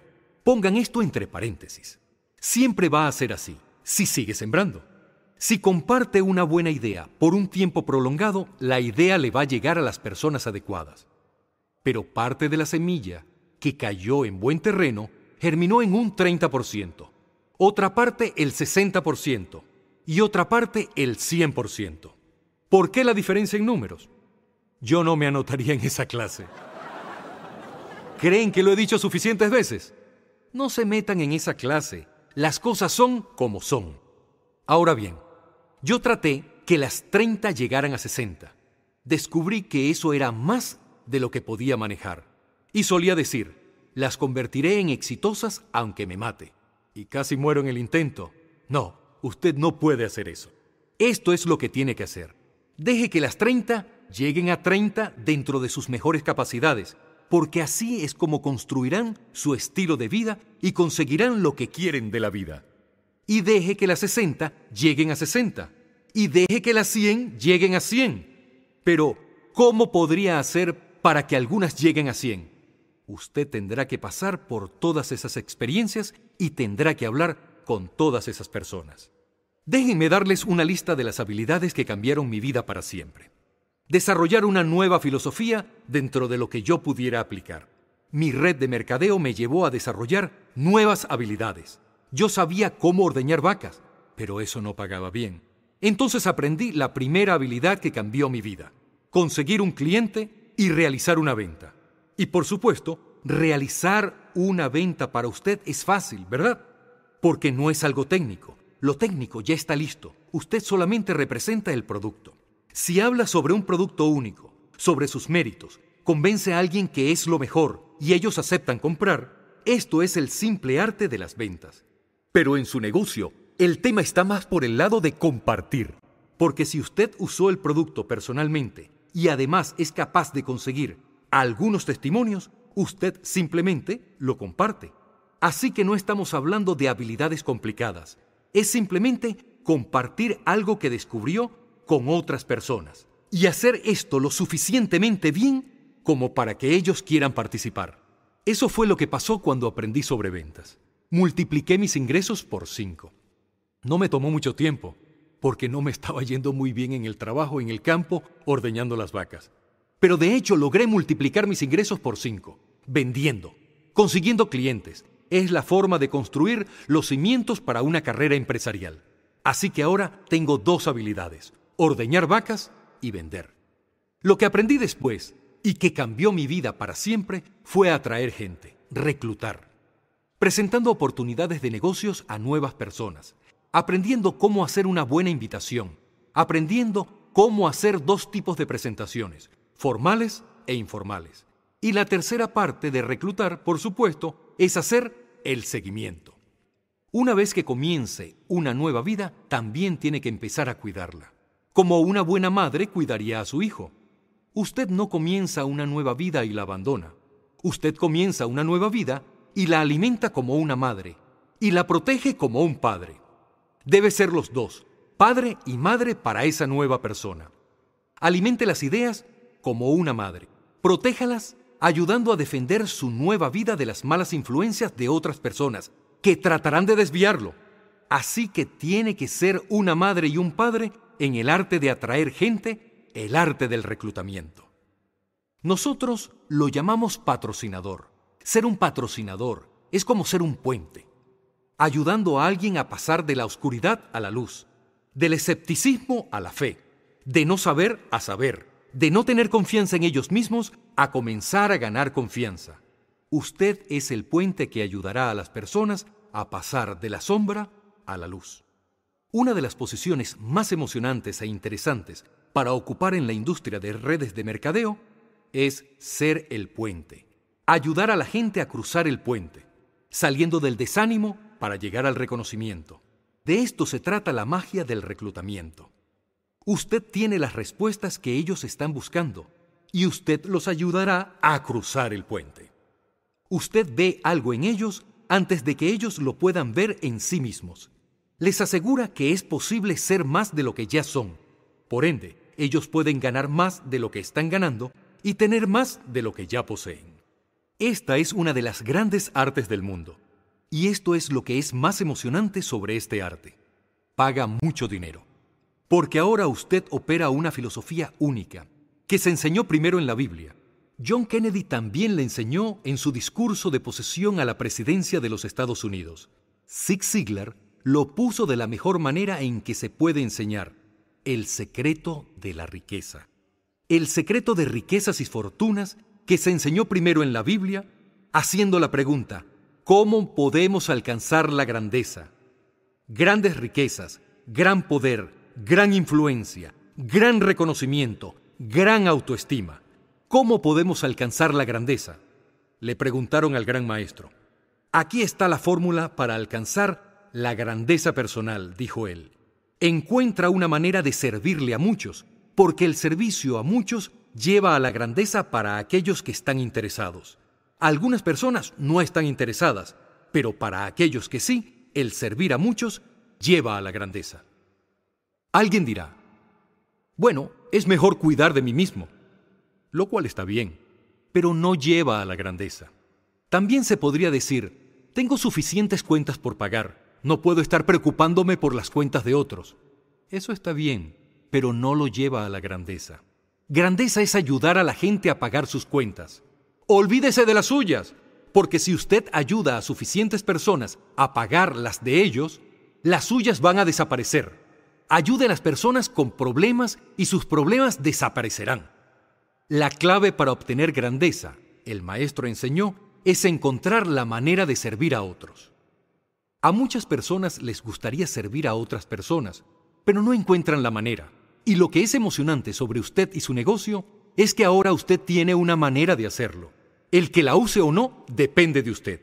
Pongan esto entre paréntesis. Siempre va a ser así, si sigue sembrando. Si comparte una buena idea por un tiempo prolongado, la idea le va a llegar a las personas adecuadas. Pero parte de la semilla, que cayó en buen terreno, germinó en un 30% otra parte el 60% y otra parte el 100%. ¿Por qué la diferencia en números? Yo no me anotaría en esa clase. ¿Creen que lo he dicho suficientes veces? No se metan en esa clase. Las cosas son como son. Ahora bien, yo traté que las 30 llegaran a 60. Descubrí que eso era más de lo que podía manejar. Y solía decir, las convertiré en exitosas aunque me mate y casi muero en el intento. No, usted no puede hacer eso. Esto es lo que tiene que hacer. Deje que las 30 lleguen a 30 dentro de sus mejores capacidades, porque así es como construirán su estilo de vida y conseguirán lo que quieren de la vida. Y deje que las 60 lleguen a 60. Y deje que las 100 lleguen a 100. Pero, ¿cómo podría hacer para que algunas lleguen a 100? Usted tendrá que pasar por todas esas experiencias y tendrá que hablar con todas esas personas. Déjenme darles una lista de las habilidades que cambiaron mi vida para siempre. Desarrollar una nueva filosofía dentro de lo que yo pudiera aplicar. Mi red de mercadeo me llevó a desarrollar nuevas habilidades. Yo sabía cómo ordeñar vacas, pero eso no pagaba bien. Entonces aprendí la primera habilidad que cambió mi vida, conseguir un cliente y realizar una venta. Y por supuesto, realizar una venta para usted es fácil, ¿verdad? Porque no es algo técnico. Lo técnico ya está listo. Usted solamente representa el producto. Si habla sobre un producto único, sobre sus méritos, convence a alguien que es lo mejor y ellos aceptan comprar, esto es el simple arte de las ventas. Pero en su negocio, el tema está más por el lado de compartir. Porque si usted usó el producto personalmente y además es capaz de conseguir algunos testimonios, usted simplemente lo comparte. Así que no estamos hablando de habilidades complicadas, es simplemente compartir algo que descubrió con otras personas y hacer esto lo suficientemente bien como para que ellos quieran participar. Eso fue lo que pasó cuando aprendí sobre ventas. Multipliqué mis ingresos por cinco. No me tomó mucho tiempo, porque no me estaba yendo muy bien en el trabajo en el campo ordeñando las vacas. Pero de hecho logré multiplicar mis ingresos por cinco, vendiendo, consiguiendo clientes. Es la forma de construir los cimientos para una carrera empresarial. Así que ahora tengo dos habilidades, ordeñar vacas y vender. Lo que aprendí después y que cambió mi vida para siempre fue atraer gente, reclutar, presentando oportunidades de negocios a nuevas personas, aprendiendo cómo hacer una buena invitación, aprendiendo cómo hacer dos tipos de presentaciones, formales e informales. Y la tercera parte de reclutar, por supuesto, es hacer el seguimiento. Una vez que comience una nueva vida, también tiene que empezar a cuidarla. Como una buena madre cuidaría a su hijo. Usted no comienza una nueva vida y la abandona. Usted comienza una nueva vida y la alimenta como una madre y la protege como un padre. Debe ser los dos, padre y madre para esa nueva persona. Alimente las ideas como una madre. Protéjalas ayudando a defender su nueva vida de las malas influencias de otras personas que tratarán de desviarlo. Así que tiene que ser una madre y un padre en el arte de atraer gente, el arte del reclutamiento. Nosotros lo llamamos patrocinador. Ser un patrocinador es como ser un puente, ayudando a alguien a pasar de la oscuridad a la luz, del escepticismo a la fe, de no saber a saber de no tener confianza en ellos mismos a comenzar a ganar confianza. Usted es el puente que ayudará a las personas a pasar de la sombra a la luz. Una de las posiciones más emocionantes e interesantes para ocupar en la industria de redes de mercadeo es ser el puente. Ayudar a la gente a cruzar el puente, saliendo del desánimo para llegar al reconocimiento. De esto se trata la magia del reclutamiento. Usted tiene las respuestas que ellos están buscando y usted los ayudará a cruzar el puente. Usted ve algo en ellos antes de que ellos lo puedan ver en sí mismos. Les asegura que es posible ser más de lo que ya son. Por ende, ellos pueden ganar más de lo que están ganando y tener más de lo que ya poseen. Esta es una de las grandes artes del mundo. Y esto es lo que es más emocionante sobre este arte. Paga mucho dinero porque ahora usted opera una filosofía única, que se enseñó primero en la Biblia. John Kennedy también le enseñó en su discurso de posesión a la presidencia de los Estados Unidos. Zig Ziglar lo puso de la mejor manera en que se puede enseñar, el secreto de la riqueza. El secreto de riquezas y fortunas que se enseñó primero en la Biblia, haciendo la pregunta, ¿cómo podemos alcanzar la grandeza? Grandes riquezas, gran poder, gran influencia, gran reconocimiento, gran autoestima. ¿Cómo podemos alcanzar la grandeza? Le preguntaron al gran maestro. Aquí está la fórmula para alcanzar la grandeza personal, dijo él. Encuentra una manera de servirle a muchos, porque el servicio a muchos lleva a la grandeza para aquellos que están interesados. Algunas personas no están interesadas, pero para aquellos que sí, el servir a muchos lleva a la grandeza. Alguien dirá, bueno, es mejor cuidar de mí mismo, lo cual está bien, pero no lleva a la grandeza. También se podría decir, tengo suficientes cuentas por pagar, no puedo estar preocupándome por las cuentas de otros. Eso está bien, pero no lo lleva a la grandeza. Grandeza es ayudar a la gente a pagar sus cuentas. Olvídese de las suyas, porque si usted ayuda a suficientes personas a pagar las de ellos, las suyas van a desaparecer. Ayude a las personas con problemas y sus problemas desaparecerán. La clave para obtener grandeza, el maestro enseñó, es encontrar la manera de servir a otros. A muchas personas les gustaría servir a otras personas, pero no encuentran la manera. Y lo que es emocionante sobre usted y su negocio es que ahora usted tiene una manera de hacerlo. El que la use o no depende de usted.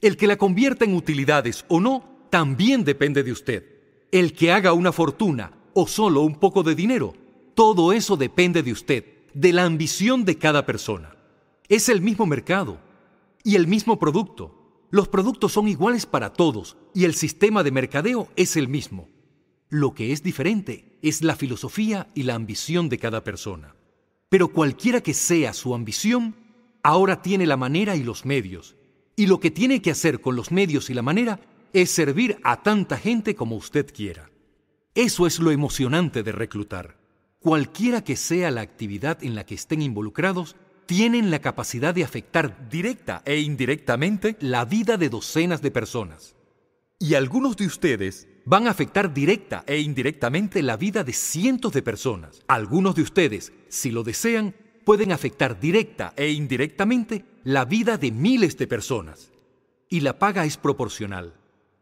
El que la convierta en utilidades o no también depende de usted el que haga una fortuna o solo un poco de dinero, todo eso depende de usted, de la ambición de cada persona. Es el mismo mercado y el mismo producto. Los productos son iguales para todos y el sistema de mercadeo es el mismo. Lo que es diferente es la filosofía y la ambición de cada persona. Pero cualquiera que sea su ambición, ahora tiene la manera y los medios. Y lo que tiene que hacer con los medios y la manera es servir a tanta gente como usted quiera. Eso es lo emocionante de reclutar. Cualquiera que sea la actividad en la que estén involucrados, tienen la capacidad de afectar directa e indirectamente la vida de docenas de personas. Y algunos de ustedes van a afectar directa e indirectamente la vida de cientos de personas. Algunos de ustedes, si lo desean, pueden afectar directa e indirectamente la vida de miles de personas. Y la paga es proporcional.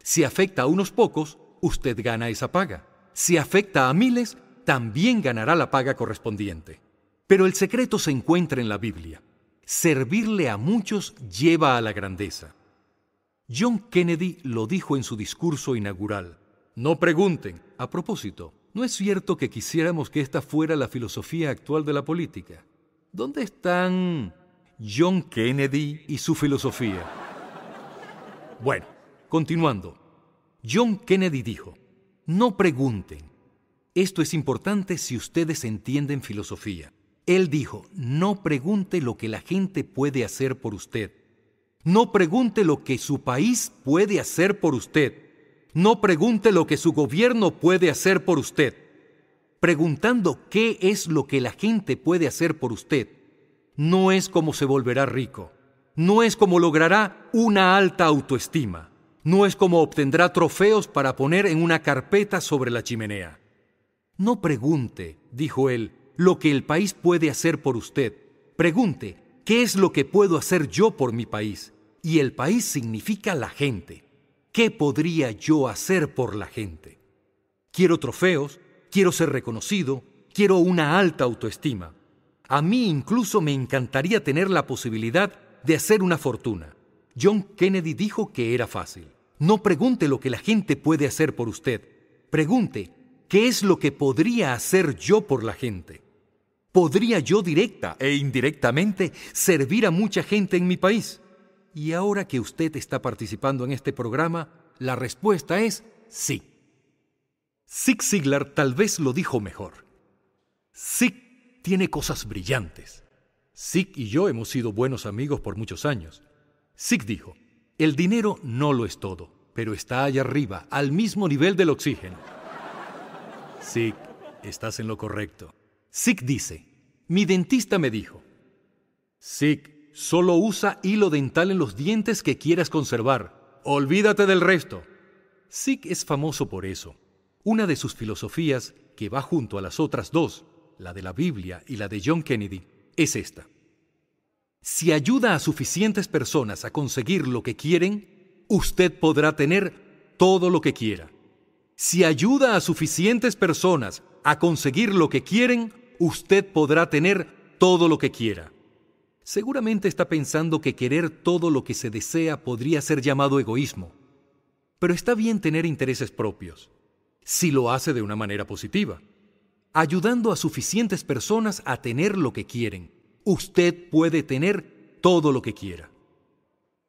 Si afecta a unos pocos, usted gana esa paga. Si afecta a miles, también ganará la paga correspondiente. Pero el secreto se encuentra en la Biblia. Servirle a muchos lleva a la grandeza. John Kennedy lo dijo en su discurso inaugural. No pregunten. A propósito, ¿no es cierto que quisiéramos que esta fuera la filosofía actual de la política? ¿Dónde están John Kennedy y su filosofía? Bueno, Continuando, John Kennedy dijo, no pregunten. Esto es importante si ustedes entienden filosofía. Él dijo, no pregunte lo que la gente puede hacer por usted. No pregunte lo que su país puede hacer por usted. No pregunte lo que su gobierno puede hacer por usted. Preguntando qué es lo que la gente puede hacer por usted, no es como se volverá rico, no es como logrará una alta autoestima no es como obtendrá trofeos para poner en una carpeta sobre la chimenea. No pregunte, dijo él, lo que el país puede hacer por usted. Pregunte, ¿qué es lo que puedo hacer yo por mi país? Y el país significa la gente. ¿Qué podría yo hacer por la gente? Quiero trofeos, quiero ser reconocido, quiero una alta autoestima. A mí incluso me encantaría tener la posibilidad de hacer una fortuna. John Kennedy dijo que era fácil. No pregunte lo que la gente puede hacer por usted. Pregunte, ¿qué es lo que podría hacer yo por la gente? ¿Podría yo directa e indirectamente servir a mucha gente en mi país? Y ahora que usted está participando en este programa, la respuesta es sí. Zig Siglar tal vez lo dijo mejor. Zig tiene cosas brillantes. Zig y yo hemos sido buenos amigos por muchos años. Zig dijo, el dinero no lo es todo pero está allá arriba, al mismo nivel del oxígeno. Sick, estás en lo correcto. Sick dice, mi dentista me dijo, Sick, solo usa hilo dental en los dientes que quieras conservar. Olvídate del resto. Sick es famoso por eso. Una de sus filosofías, que va junto a las otras dos, la de la Biblia y la de John Kennedy, es esta. Si ayuda a suficientes personas a conseguir lo que quieren, usted podrá tener todo lo que quiera. Si ayuda a suficientes personas a conseguir lo que quieren, usted podrá tener todo lo que quiera. Seguramente está pensando que querer todo lo que se desea podría ser llamado egoísmo, pero está bien tener intereses propios, si lo hace de una manera positiva, ayudando a suficientes personas a tener lo que quieren. Usted puede tener todo lo que quiera.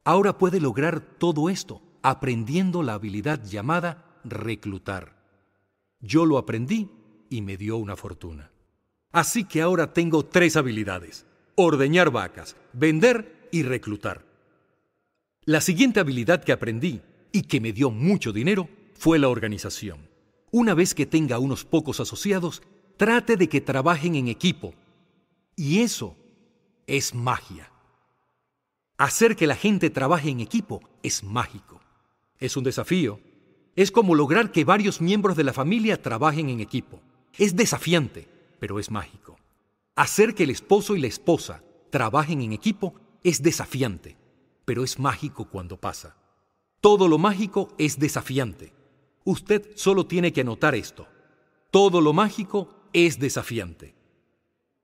Ahora puede lograr todo esto aprendiendo la habilidad llamada reclutar. Yo lo aprendí y me dio una fortuna. Así que ahora tengo tres habilidades. Ordeñar vacas, vender y reclutar. La siguiente habilidad que aprendí y que me dio mucho dinero fue la organización. Una vez que tenga unos pocos asociados, trate de que trabajen en equipo. Y eso es magia. Hacer que la gente trabaje en equipo es mágico. Es un desafío. Es como lograr que varios miembros de la familia trabajen en equipo. Es desafiante, pero es mágico. Hacer que el esposo y la esposa trabajen en equipo es desafiante, pero es mágico cuando pasa. Todo lo mágico es desafiante. Usted solo tiene que anotar esto. Todo lo mágico es desafiante.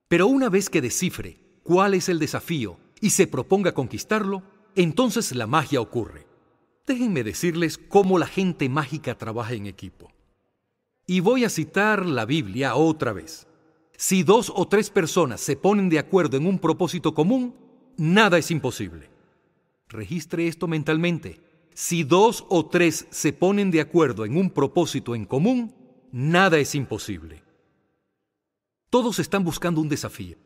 Pero una vez que descifre cuál es el desafío y se proponga conquistarlo, entonces la magia ocurre. Déjenme decirles cómo la gente mágica trabaja en equipo. Y voy a citar la Biblia otra vez. Si dos o tres personas se ponen de acuerdo en un propósito común, nada es imposible. Registre esto mentalmente. Si dos o tres se ponen de acuerdo en un propósito en común, nada es imposible. Todos están buscando un desafío.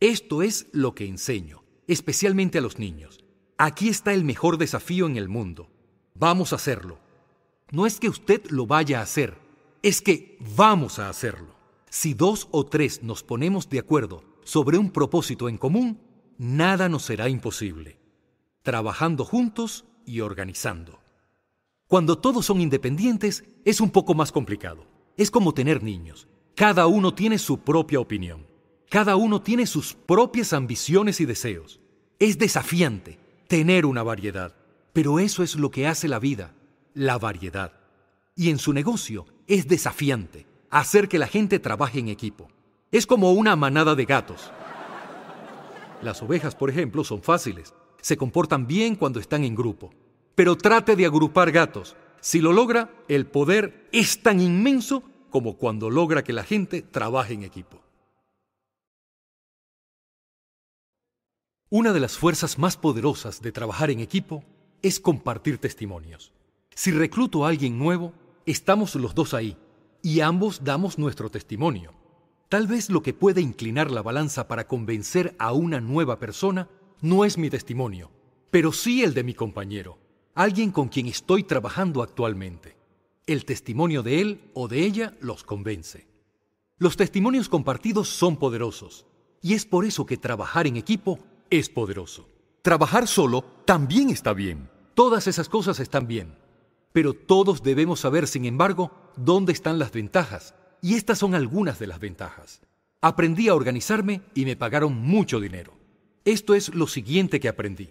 Esto es lo que enseño especialmente a los niños. Aquí está el mejor desafío en el mundo. Vamos a hacerlo. No es que usted lo vaya a hacer, es que vamos a hacerlo. Si dos o tres nos ponemos de acuerdo sobre un propósito en común, nada nos será imposible. Trabajando juntos y organizando. Cuando todos son independientes es un poco más complicado. Es como tener niños. Cada uno tiene su propia opinión. Cada uno tiene sus propias ambiciones y deseos. Es desafiante tener una variedad, pero eso es lo que hace la vida, la variedad. Y en su negocio es desafiante hacer que la gente trabaje en equipo. Es como una manada de gatos. Las ovejas, por ejemplo, son fáciles. Se comportan bien cuando están en grupo. Pero trate de agrupar gatos. Si lo logra, el poder es tan inmenso como cuando logra que la gente trabaje en equipo. Una de las fuerzas más poderosas de trabajar en equipo es compartir testimonios. Si recluto a alguien nuevo, estamos los dos ahí y ambos damos nuestro testimonio. Tal vez lo que puede inclinar la balanza para convencer a una nueva persona no es mi testimonio, pero sí el de mi compañero, alguien con quien estoy trabajando actualmente. El testimonio de él o de ella los convence. Los testimonios compartidos son poderosos y es por eso que trabajar en equipo es poderoso. Trabajar solo también está bien. Todas esas cosas están bien. Pero todos debemos saber, sin embargo, dónde están las ventajas. Y estas son algunas de las ventajas. Aprendí a organizarme y me pagaron mucho dinero. Esto es lo siguiente que aprendí.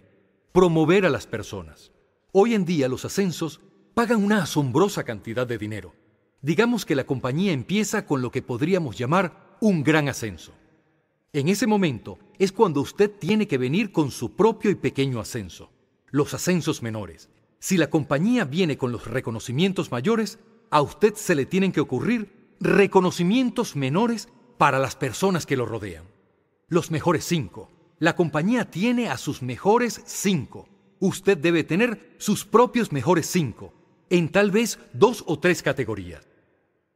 Promover a las personas. Hoy en día los ascensos pagan una asombrosa cantidad de dinero. Digamos que la compañía empieza con lo que podríamos llamar un gran ascenso. En ese momento es cuando usted tiene que venir con su propio y pequeño ascenso, los ascensos menores. Si la compañía viene con los reconocimientos mayores, a usted se le tienen que ocurrir reconocimientos menores para las personas que lo rodean. Los mejores cinco. La compañía tiene a sus mejores cinco. Usted debe tener sus propios mejores cinco, en tal vez dos o tres categorías.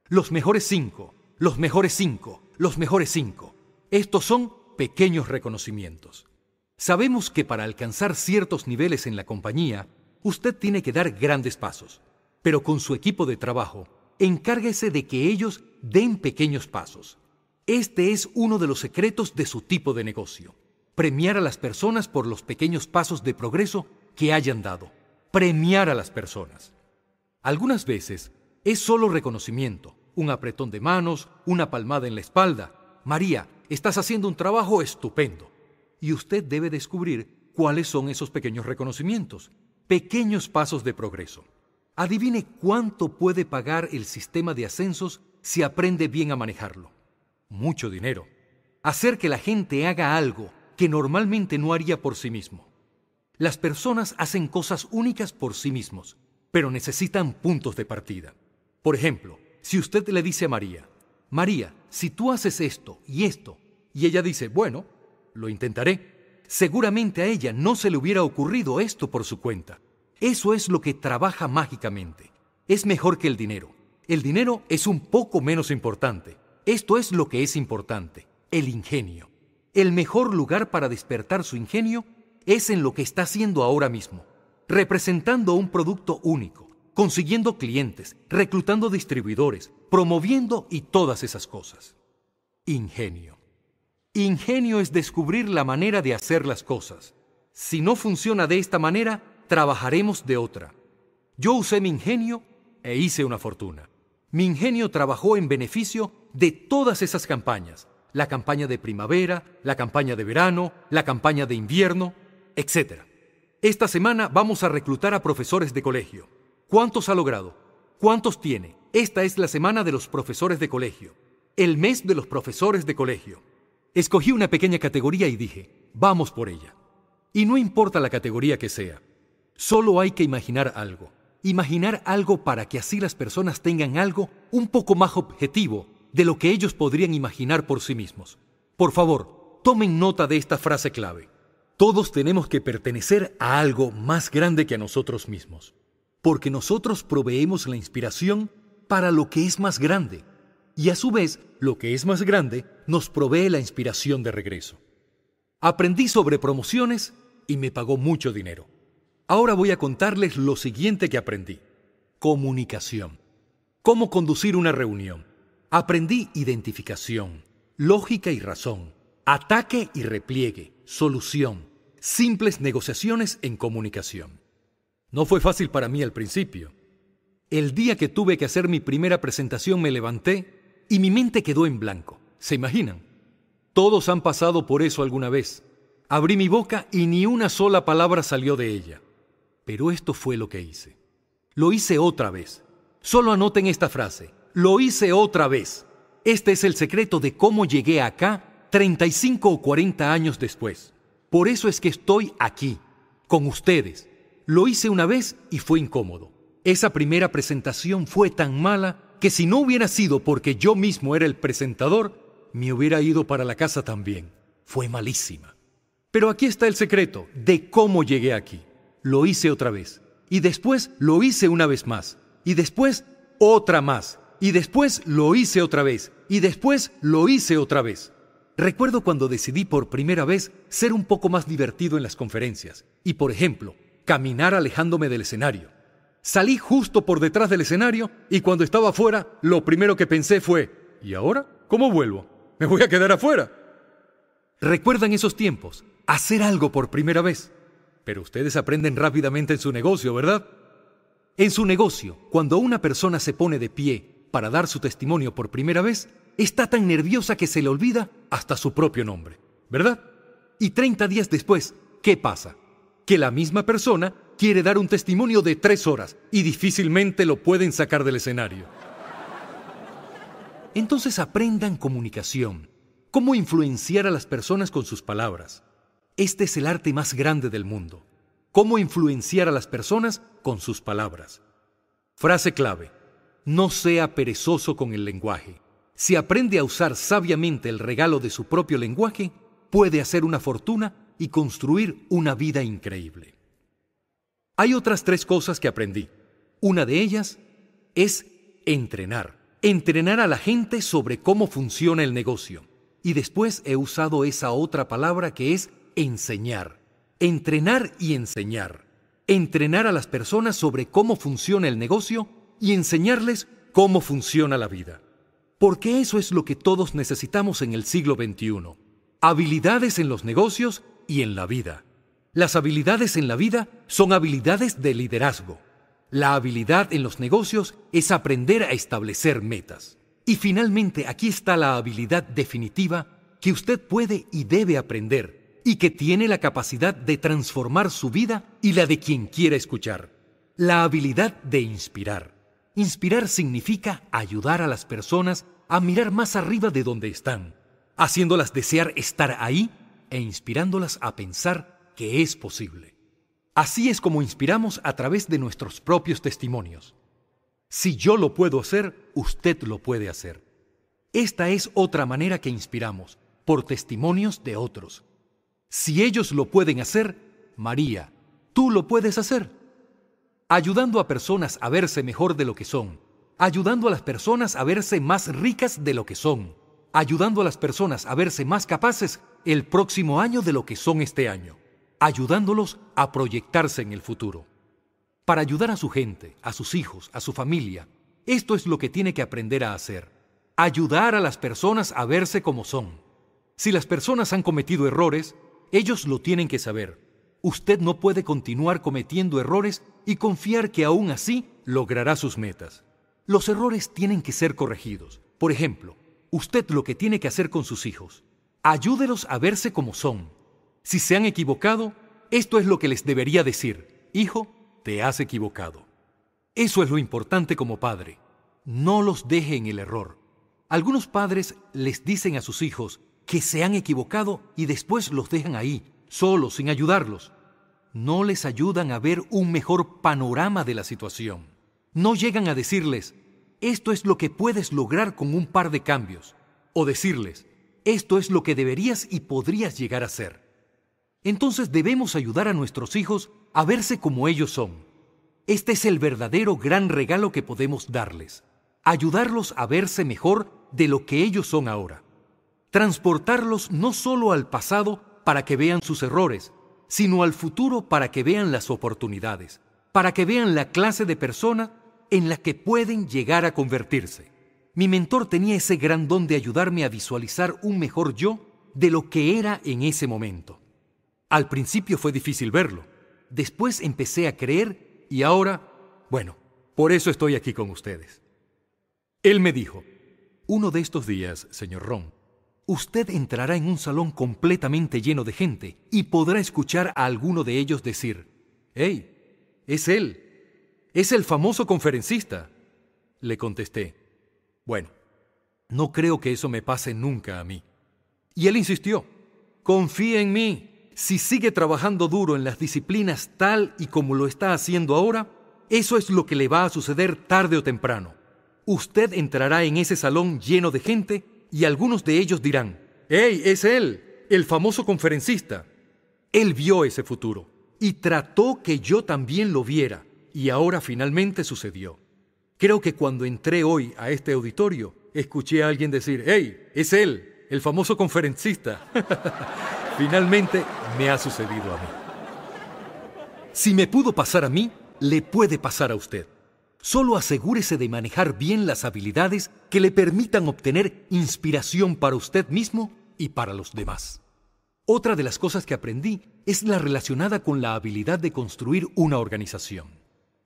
Los mejores cinco, los mejores cinco, los mejores cinco. Estos son pequeños reconocimientos. Sabemos que para alcanzar ciertos niveles en la compañía, usted tiene que dar grandes pasos, pero con su equipo de trabajo, encárguese de que ellos den pequeños pasos. Este es uno de los secretos de su tipo de negocio. Premiar a las personas por los pequeños pasos de progreso que hayan dado. Premiar a las personas. Algunas veces es solo reconocimiento, un apretón de manos, una palmada en la espalda. María, estás haciendo un trabajo estupendo. Y usted debe descubrir cuáles son esos pequeños reconocimientos, pequeños pasos de progreso. Adivine cuánto puede pagar el sistema de ascensos si aprende bien a manejarlo. Mucho dinero. Hacer que la gente haga algo que normalmente no haría por sí mismo. Las personas hacen cosas únicas por sí mismos, pero necesitan puntos de partida. Por ejemplo, si usted le dice a María, María, si tú haces esto y esto, y ella dice, bueno, lo intentaré, seguramente a ella no se le hubiera ocurrido esto por su cuenta. Eso es lo que trabaja mágicamente. Es mejor que el dinero. El dinero es un poco menos importante. Esto es lo que es importante, el ingenio. El mejor lugar para despertar su ingenio es en lo que está haciendo ahora mismo, representando un producto único, consiguiendo clientes, reclutando distribuidores, promoviendo y todas esas cosas. Ingenio. Ingenio es descubrir la manera de hacer las cosas. Si no funciona de esta manera, trabajaremos de otra. Yo usé mi ingenio e hice una fortuna. Mi ingenio trabajó en beneficio de todas esas campañas. La campaña de primavera, la campaña de verano, la campaña de invierno, etc. Esta semana vamos a reclutar a profesores de colegio. ¿Cuántos ha logrado? ¿Cuántos tiene? Esta es la semana de los profesores de colegio, el mes de los profesores de colegio. Escogí una pequeña categoría y dije, vamos por ella. Y no importa la categoría que sea, solo hay que imaginar algo. Imaginar algo para que así las personas tengan algo un poco más objetivo de lo que ellos podrían imaginar por sí mismos. Por favor, tomen nota de esta frase clave. Todos tenemos que pertenecer a algo más grande que a nosotros mismos, porque nosotros proveemos la inspiración para lo que es más grande. Y a su vez, lo que es más grande nos provee la inspiración de regreso. Aprendí sobre promociones y me pagó mucho dinero. Ahora voy a contarles lo siguiente que aprendí. Comunicación. Cómo conducir una reunión. Aprendí identificación, lógica y razón, ataque y repliegue, solución, simples negociaciones en comunicación. No fue fácil para mí al principio el día que tuve que hacer mi primera presentación me levanté y mi mente quedó en blanco. ¿Se imaginan? Todos han pasado por eso alguna vez. Abrí mi boca y ni una sola palabra salió de ella. Pero esto fue lo que hice. Lo hice otra vez. Solo anoten esta frase. Lo hice otra vez. Este es el secreto de cómo llegué acá 35 o 40 años después. Por eso es que estoy aquí, con ustedes. Lo hice una vez y fue incómodo. Esa primera presentación fue tan mala que si no hubiera sido porque yo mismo era el presentador, me hubiera ido para la casa también. Fue malísima. Pero aquí está el secreto de cómo llegué aquí. Lo hice otra vez. Y después lo hice una vez más. Y después otra más. Y después lo hice otra vez. Y después lo hice otra vez. Recuerdo cuando decidí por primera vez ser un poco más divertido en las conferencias y, por ejemplo, caminar alejándome del escenario. Salí justo por detrás del escenario y cuando estaba afuera, lo primero que pensé fue, ¿y ahora? ¿Cómo vuelvo? ¿Me voy a quedar afuera? Recuerdan esos tiempos, hacer algo por primera vez. Pero ustedes aprenden rápidamente en su negocio, ¿verdad? En su negocio, cuando una persona se pone de pie para dar su testimonio por primera vez, está tan nerviosa que se le olvida hasta su propio nombre, ¿verdad? Y 30 días después, ¿qué pasa? Que la misma persona quiere dar un testimonio de tres horas y difícilmente lo pueden sacar del escenario. Entonces aprendan comunicación, cómo influenciar a las personas con sus palabras. Este es el arte más grande del mundo, cómo influenciar a las personas con sus palabras. Frase clave, no sea perezoso con el lenguaje. Si aprende a usar sabiamente el regalo de su propio lenguaje, puede hacer una fortuna y construir una vida increíble. Hay otras tres cosas que aprendí. Una de ellas es entrenar. Entrenar a la gente sobre cómo funciona el negocio. Y después he usado esa otra palabra que es enseñar. Entrenar y enseñar. Entrenar a las personas sobre cómo funciona el negocio y enseñarles cómo funciona la vida. Porque eso es lo que todos necesitamos en el siglo XXI. Habilidades en los negocios y en la vida. Las habilidades en la vida son habilidades de liderazgo. La habilidad en los negocios es aprender a establecer metas. Y finalmente aquí está la habilidad definitiva que usted puede y debe aprender y que tiene la capacidad de transformar su vida y la de quien quiera escuchar. La habilidad de inspirar. Inspirar significa ayudar a las personas a mirar más arriba de donde están, haciéndolas desear estar ahí e inspirándolas a pensar que es posible. Así es como inspiramos a través de nuestros propios testimonios. Si yo lo puedo hacer, usted lo puede hacer. Esta es otra manera que inspiramos, por testimonios de otros. Si ellos lo pueden hacer, María, tú lo puedes hacer. Ayudando a personas a verse mejor de lo que son, ayudando a las personas a verse más ricas de lo que son, ayudando a las personas a verse más capaces el próximo año de lo que son este año ayudándolos a proyectarse en el futuro. Para ayudar a su gente, a sus hijos, a su familia, esto es lo que tiene que aprender a hacer. Ayudar a las personas a verse como son. Si las personas han cometido errores, ellos lo tienen que saber. Usted no puede continuar cometiendo errores y confiar que aún así logrará sus metas. Los errores tienen que ser corregidos. Por ejemplo, usted lo que tiene que hacer con sus hijos. Ayúdelos a verse como son, si se han equivocado, esto es lo que les debería decir. Hijo, te has equivocado. Eso es lo importante como padre. No los deje en el error. Algunos padres les dicen a sus hijos que se han equivocado y después los dejan ahí, solos, sin ayudarlos. No les ayudan a ver un mejor panorama de la situación. No llegan a decirles, esto es lo que puedes lograr con un par de cambios. O decirles, esto es lo que deberías y podrías llegar a ser entonces debemos ayudar a nuestros hijos a verse como ellos son. Este es el verdadero gran regalo que podemos darles, ayudarlos a verse mejor de lo que ellos son ahora. Transportarlos no solo al pasado para que vean sus errores, sino al futuro para que vean las oportunidades, para que vean la clase de persona en la que pueden llegar a convertirse. Mi mentor tenía ese gran don de ayudarme a visualizar un mejor yo de lo que era en ese momento. Al principio fue difícil verlo, después empecé a creer y ahora, bueno, por eso estoy aquí con ustedes. Él me dijo, uno de estos días, señor Ron, usted entrará en un salón completamente lleno de gente y podrá escuchar a alguno de ellos decir, ¡Hey! Es él. Es el famoso conferencista. Le contesté, bueno, no creo que eso me pase nunca a mí. Y él insistió, confía en mí si sigue trabajando duro en las disciplinas tal y como lo está haciendo ahora, eso es lo que le va a suceder tarde o temprano. Usted entrará en ese salón lleno de gente y algunos de ellos dirán, ¡Ey, es él! El famoso conferencista. Él vio ese futuro y trató que yo también lo viera, y ahora finalmente sucedió. Creo que cuando entré hoy a este auditorio, escuché a alguien decir, ¡Hey, es él! El famoso conferencista. Finalmente me ha sucedido a mí. Si me pudo pasar a mí, le puede pasar a usted. Solo asegúrese de manejar bien las habilidades que le permitan obtener inspiración para usted mismo y para los demás. Otra de las cosas que aprendí es la relacionada con la habilidad de construir una organización.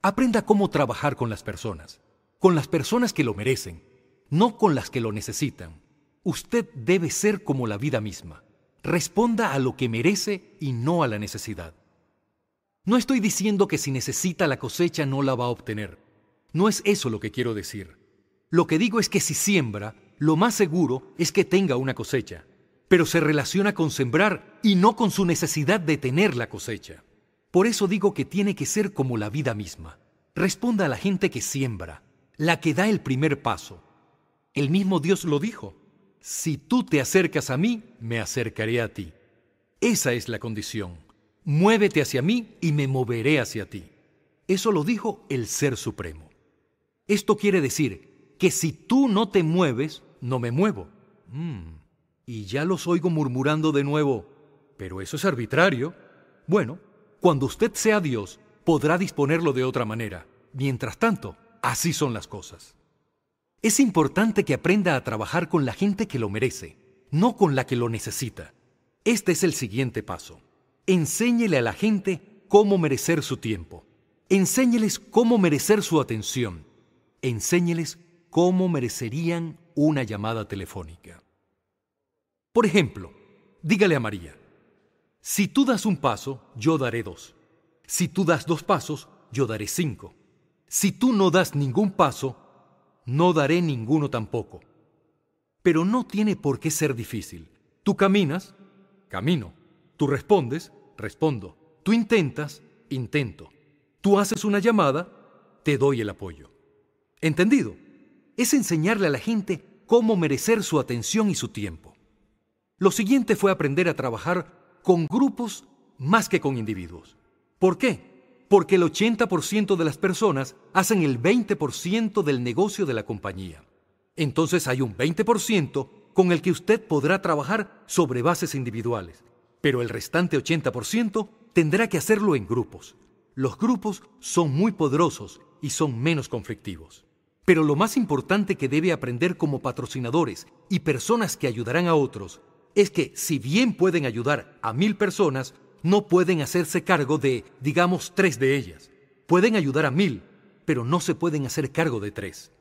Aprenda cómo trabajar con las personas, con las personas que lo merecen, no con las que lo necesitan. Usted debe ser como la vida misma responda a lo que merece y no a la necesidad. No estoy diciendo que si necesita la cosecha no la va a obtener. No es eso lo que quiero decir. Lo que digo es que si siembra, lo más seguro es que tenga una cosecha, pero se relaciona con sembrar y no con su necesidad de tener la cosecha. Por eso digo que tiene que ser como la vida misma. Responda a la gente que siembra, la que da el primer paso. El mismo Dios lo dijo si tú te acercas a mí, me acercaré a ti. Esa es la condición. Muévete hacia mí y me moveré hacia ti. Eso lo dijo el Ser Supremo. Esto quiere decir que si tú no te mueves, no me muevo. Mm. Y ya los oigo murmurando de nuevo, pero eso es arbitrario. Bueno, cuando usted sea Dios, podrá disponerlo de otra manera. Mientras tanto, así son las cosas. Es importante que aprenda a trabajar con la gente que lo merece, no con la que lo necesita. Este es el siguiente paso. Enséñele a la gente cómo merecer su tiempo. Enséñeles cómo merecer su atención. Enséñeles cómo merecerían una llamada telefónica. Por ejemplo, dígale a María, si tú das un paso, yo daré dos. Si tú das dos pasos, yo daré cinco. Si tú no das ningún paso, no daré ninguno tampoco. Pero no tiene por qué ser difícil. Tú caminas, camino. Tú respondes, respondo. Tú intentas, intento. Tú haces una llamada, te doy el apoyo. ¿Entendido? Es enseñarle a la gente cómo merecer su atención y su tiempo. Lo siguiente fue aprender a trabajar con grupos más que con individuos. ¿Por qué? porque el 80% de las personas hacen el 20% del negocio de la compañía. Entonces hay un 20% con el que usted podrá trabajar sobre bases individuales, pero el restante 80% tendrá que hacerlo en grupos. Los grupos son muy poderosos y son menos conflictivos. Pero lo más importante que debe aprender como patrocinadores y personas que ayudarán a otros es que si bien pueden ayudar a mil personas, no pueden hacerse cargo de, digamos, tres de ellas. Pueden ayudar a mil, pero no se pueden hacer cargo de tres.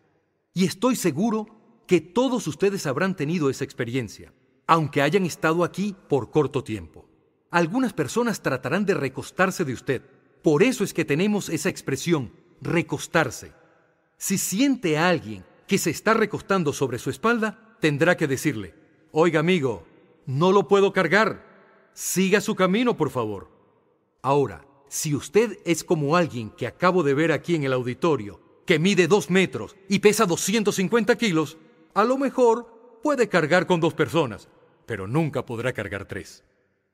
Y estoy seguro que todos ustedes habrán tenido esa experiencia, aunque hayan estado aquí por corto tiempo. Algunas personas tratarán de recostarse de usted. Por eso es que tenemos esa expresión, recostarse. Si siente a alguien que se está recostando sobre su espalda, tendrá que decirle, oiga amigo, no lo puedo cargar, siga su camino, por favor. Ahora, si usted es como alguien que acabo de ver aquí en el auditorio, que mide dos metros y pesa 250 kilos, a lo mejor puede cargar con dos personas, pero nunca podrá cargar tres.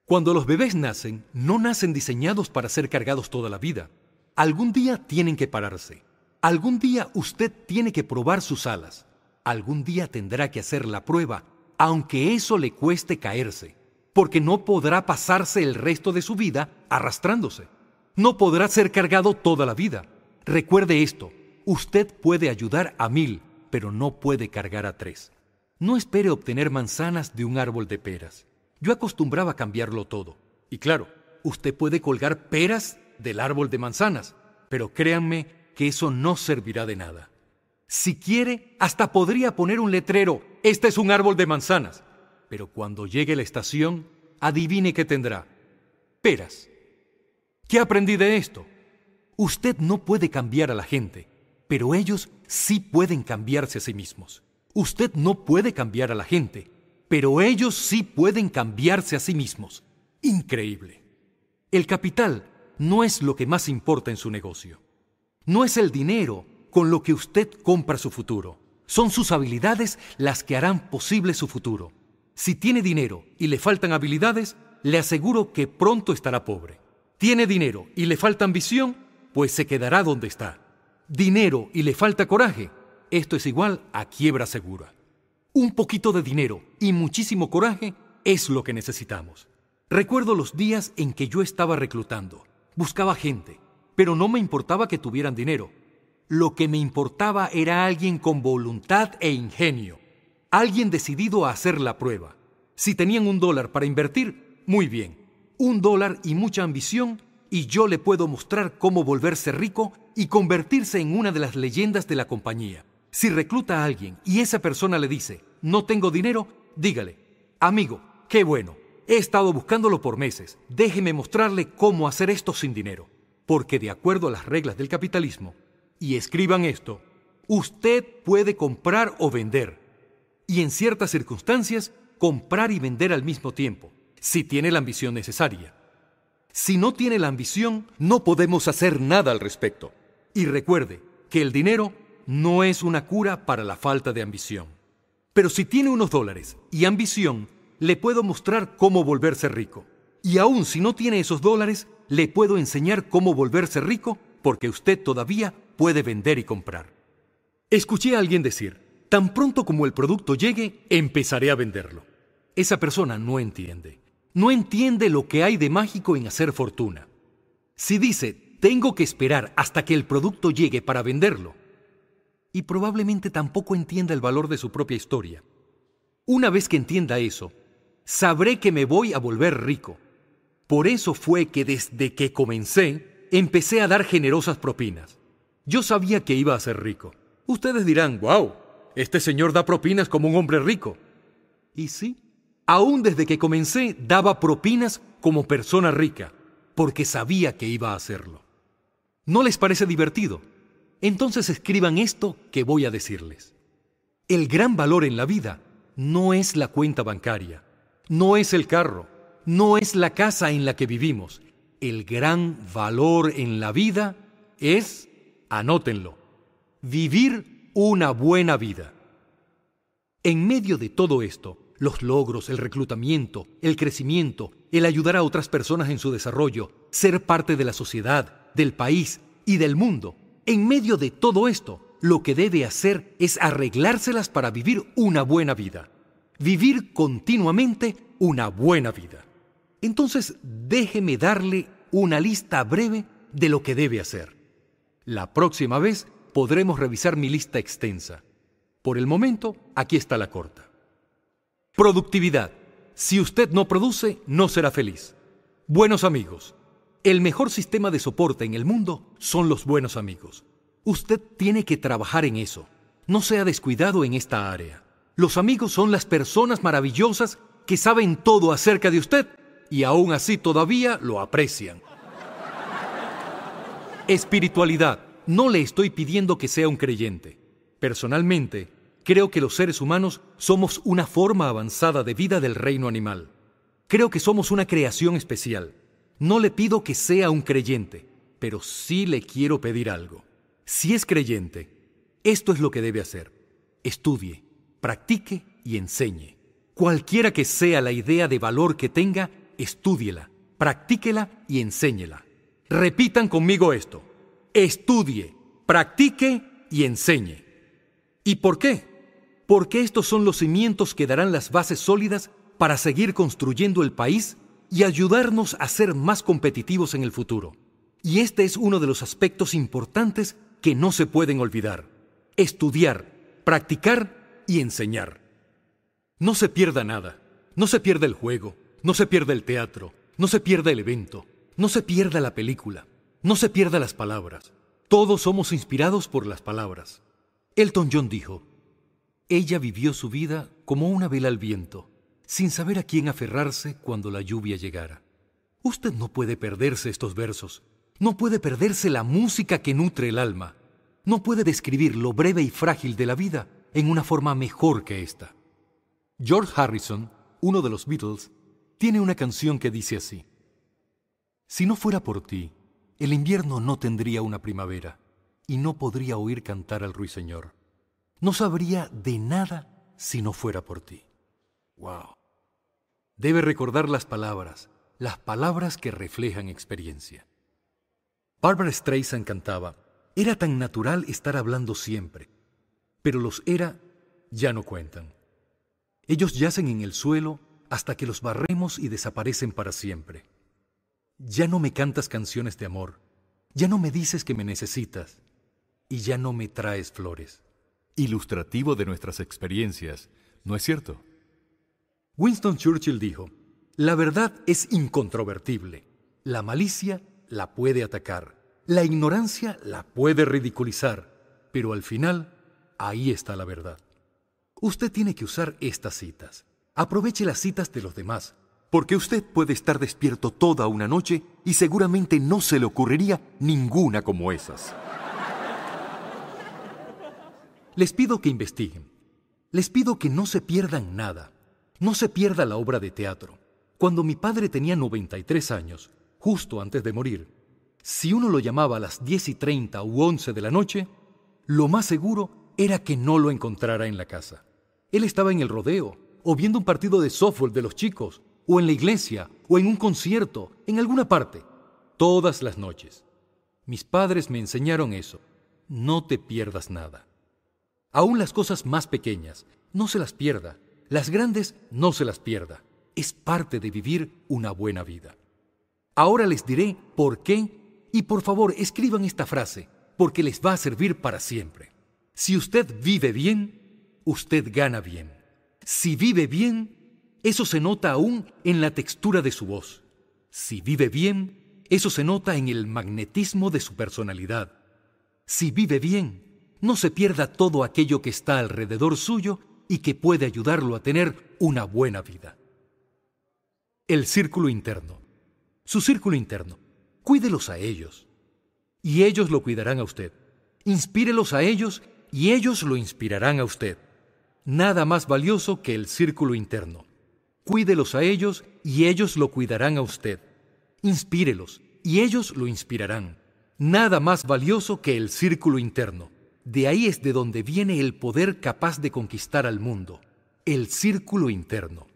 Cuando los bebés nacen, no nacen diseñados para ser cargados toda la vida. Algún día tienen que pararse. Algún día usted tiene que probar sus alas. Algún día tendrá que hacer la prueba, aunque eso le cueste caerse porque no podrá pasarse el resto de su vida arrastrándose. No podrá ser cargado toda la vida. Recuerde esto, usted puede ayudar a mil, pero no puede cargar a tres. No espere obtener manzanas de un árbol de peras. Yo acostumbraba cambiarlo todo. Y claro, usted puede colgar peras del árbol de manzanas, pero créanme que eso no servirá de nada. Si quiere, hasta podría poner un letrero, este es un árbol de manzanas pero cuando llegue la estación, adivine qué tendrá. Peras. ¿Qué aprendí de esto? Usted no puede cambiar a la gente, pero ellos sí pueden cambiarse a sí mismos. Usted no puede cambiar a la gente, pero ellos sí pueden cambiarse a sí mismos. Increíble. El capital no es lo que más importa en su negocio. No es el dinero con lo que usted compra su futuro. Son sus habilidades las que harán posible su futuro. Si tiene dinero y le faltan habilidades, le aseguro que pronto estará pobre. Tiene dinero y le falta ambición, pues se quedará donde está. Dinero y le falta coraje, esto es igual a quiebra segura. Un poquito de dinero y muchísimo coraje es lo que necesitamos. Recuerdo los días en que yo estaba reclutando, buscaba gente, pero no me importaba que tuvieran dinero. Lo que me importaba era alguien con voluntad e ingenio alguien decidido a hacer la prueba. Si tenían un dólar para invertir, muy bien. Un dólar y mucha ambición y yo le puedo mostrar cómo volverse rico y convertirse en una de las leyendas de la compañía. Si recluta a alguien y esa persona le dice, no tengo dinero, dígale, amigo, qué bueno, he estado buscándolo por meses, déjeme mostrarle cómo hacer esto sin dinero. Porque de acuerdo a las reglas del capitalismo, y escriban esto, usted puede comprar o vender y en ciertas circunstancias comprar y vender al mismo tiempo, si tiene la ambición necesaria. Si no tiene la ambición, no podemos hacer nada al respecto. Y recuerde que el dinero no es una cura para la falta de ambición. Pero si tiene unos dólares y ambición, le puedo mostrar cómo volverse rico. Y aún si no tiene esos dólares, le puedo enseñar cómo volverse rico porque usted todavía puede vender y comprar. Escuché a alguien decir, Tan pronto como el producto llegue, empezaré a venderlo. Esa persona no entiende. No entiende lo que hay de mágico en hacer fortuna. Si dice, tengo que esperar hasta que el producto llegue para venderlo, y probablemente tampoco entienda el valor de su propia historia. Una vez que entienda eso, sabré que me voy a volver rico. Por eso fue que desde que comencé, empecé a dar generosas propinas. Yo sabía que iba a ser rico. Ustedes dirán, wow, este señor da propinas como un hombre rico. Y sí, aún desde que comencé daba propinas como persona rica, porque sabía que iba a hacerlo. ¿No les parece divertido? Entonces escriban esto que voy a decirles. El gran valor en la vida no es la cuenta bancaria, no es el carro, no es la casa en la que vivimos. El gran valor en la vida es, anótenlo, vivir una buena vida. En medio de todo esto, los logros, el reclutamiento, el crecimiento, el ayudar a otras personas en su desarrollo, ser parte de la sociedad, del país y del mundo, en medio de todo esto, lo que debe hacer es arreglárselas para vivir una buena vida. Vivir continuamente una buena vida. Entonces, déjeme darle una lista breve de lo que debe hacer. La próxima vez podremos revisar mi lista extensa. Por el momento, aquí está la corta. Productividad. Si usted no produce, no será feliz. Buenos amigos. El mejor sistema de soporte en el mundo son los buenos amigos. Usted tiene que trabajar en eso. No sea descuidado en esta área. Los amigos son las personas maravillosas que saben todo acerca de usted y aún así todavía lo aprecian. Espiritualidad. No le estoy pidiendo que sea un creyente. Personalmente, creo que los seres humanos somos una forma avanzada de vida del reino animal. Creo que somos una creación especial. No le pido que sea un creyente, pero sí le quiero pedir algo. Si es creyente, esto es lo que debe hacer. Estudie, practique y enseñe. Cualquiera que sea la idea de valor que tenga, estúdiela, practíquela y enséñela. Repitan conmigo esto estudie, practique y enseñe. ¿Y por qué? Porque estos son los cimientos que darán las bases sólidas para seguir construyendo el país y ayudarnos a ser más competitivos en el futuro. Y este es uno de los aspectos importantes que no se pueden olvidar. Estudiar, practicar y enseñar. No se pierda nada. No se pierda el juego. No se pierda el teatro. No se pierda el evento. No se pierda la película. No se pierda las palabras. Todos somos inspirados por las palabras. Elton John dijo, Ella vivió su vida como una vela al viento, sin saber a quién aferrarse cuando la lluvia llegara. Usted no puede perderse estos versos, no puede perderse la música que nutre el alma, no puede describir lo breve y frágil de la vida en una forma mejor que esta. George Harrison, uno de los Beatles, tiene una canción que dice así, Si no fuera por ti, el invierno no tendría una primavera y no podría oír cantar al ruiseñor. No sabría de nada si no fuera por ti. ¡Wow! Debe recordar las palabras, las palabras que reflejan experiencia. Barbara Streisand cantaba, era tan natural estar hablando siempre, pero los era ya no cuentan. Ellos yacen en el suelo hasta que los barremos y desaparecen para siempre. Ya no me cantas canciones de amor, ya no me dices que me necesitas y ya no me traes flores. Ilustrativo de nuestras experiencias, ¿no es cierto? Winston Churchill dijo, la verdad es incontrovertible, la malicia la puede atacar, la ignorancia la puede ridiculizar, pero al final, ahí está la verdad. Usted tiene que usar estas citas. Aproveche las citas de los demás porque usted puede estar despierto toda una noche y seguramente no se le ocurriría ninguna como esas. Les pido que investiguen. Les pido que no se pierdan nada. No se pierda la obra de teatro. Cuando mi padre tenía 93 años, justo antes de morir, si uno lo llamaba a las 10 y 30 u 11 de la noche, lo más seguro era que no lo encontrara en la casa. Él estaba en el rodeo, o viendo un partido de softball de los chicos, o en la iglesia, o en un concierto, en alguna parte, todas las noches. Mis padres me enseñaron eso. No te pierdas nada. Aún las cosas más pequeñas, no se las pierda. Las grandes, no se las pierda. Es parte de vivir una buena vida. Ahora les diré por qué y por favor escriban esta frase, porque les va a servir para siempre. Si usted vive bien, usted gana bien. Si vive bien, eso se nota aún en la textura de su voz. Si vive bien, eso se nota en el magnetismo de su personalidad. Si vive bien, no se pierda todo aquello que está alrededor suyo y que puede ayudarlo a tener una buena vida. El círculo interno. Su círculo interno. Cuídelos a ellos. Y ellos lo cuidarán a usted. Inspírelos a ellos y ellos lo inspirarán a usted. Nada más valioso que el círculo interno. Cuídelos a ellos y ellos lo cuidarán a usted. Inspírelos y ellos lo inspirarán. Nada más valioso que el círculo interno. De ahí es de donde viene el poder capaz de conquistar al mundo, el círculo interno.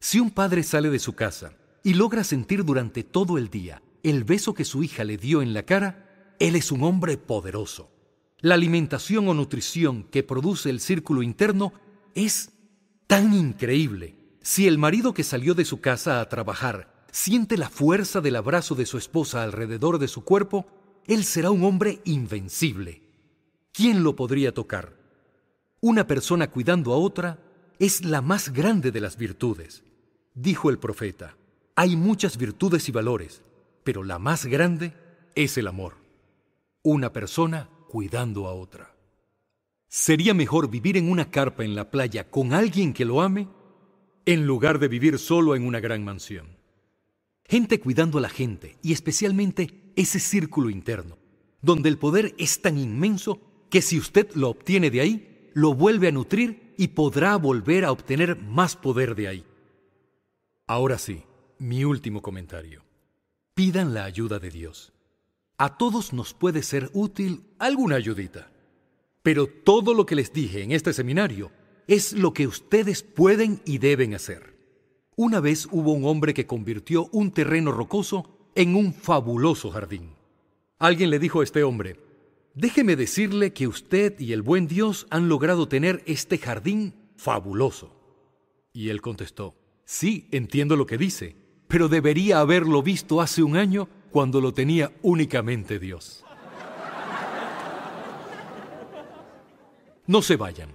Si un padre sale de su casa y logra sentir durante todo el día el beso que su hija le dio en la cara, él es un hombre poderoso. La alimentación o nutrición que produce el círculo interno es tan increíble si el marido que salió de su casa a trabajar siente la fuerza del abrazo de su esposa alrededor de su cuerpo, él será un hombre invencible. ¿Quién lo podría tocar? Una persona cuidando a otra es la más grande de las virtudes. Dijo el profeta, hay muchas virtudes y valores, pero la más grande es el amor. Una persona cuidando a otra. ¿Sería mejor vivir en una carpa en la playa con alguien que lo ame en lugar de vivir solo en una gran mansión. Gente cuidando a la gente y especialmente ese círculo interno, donde el poder es tan inmenso que si usted lo obtiene de ahí, lo vuelve a nutrir y podrá volver a obtener más poder de ahí. Ahora sí, mi último comentario. Pidan la ayuda de Dios. A todos nos puede ser útil alguna ayudita. Pero todo lo que les dije en este seminario es lo que ustedes pueden y deben hacer. Una vez hubo un hombre que convirtió un terreno rocoso en un fabuloso jardín. Alguien le dijo a este hombre, déjeme decirle que usted y el buen Dios han logrado tener este jardín fabuloso. Y él contestó, sí, entiendo lo que dice, pero debería haberlo visto hace un año cuando lo tenía únicamente Dios. No se vayan.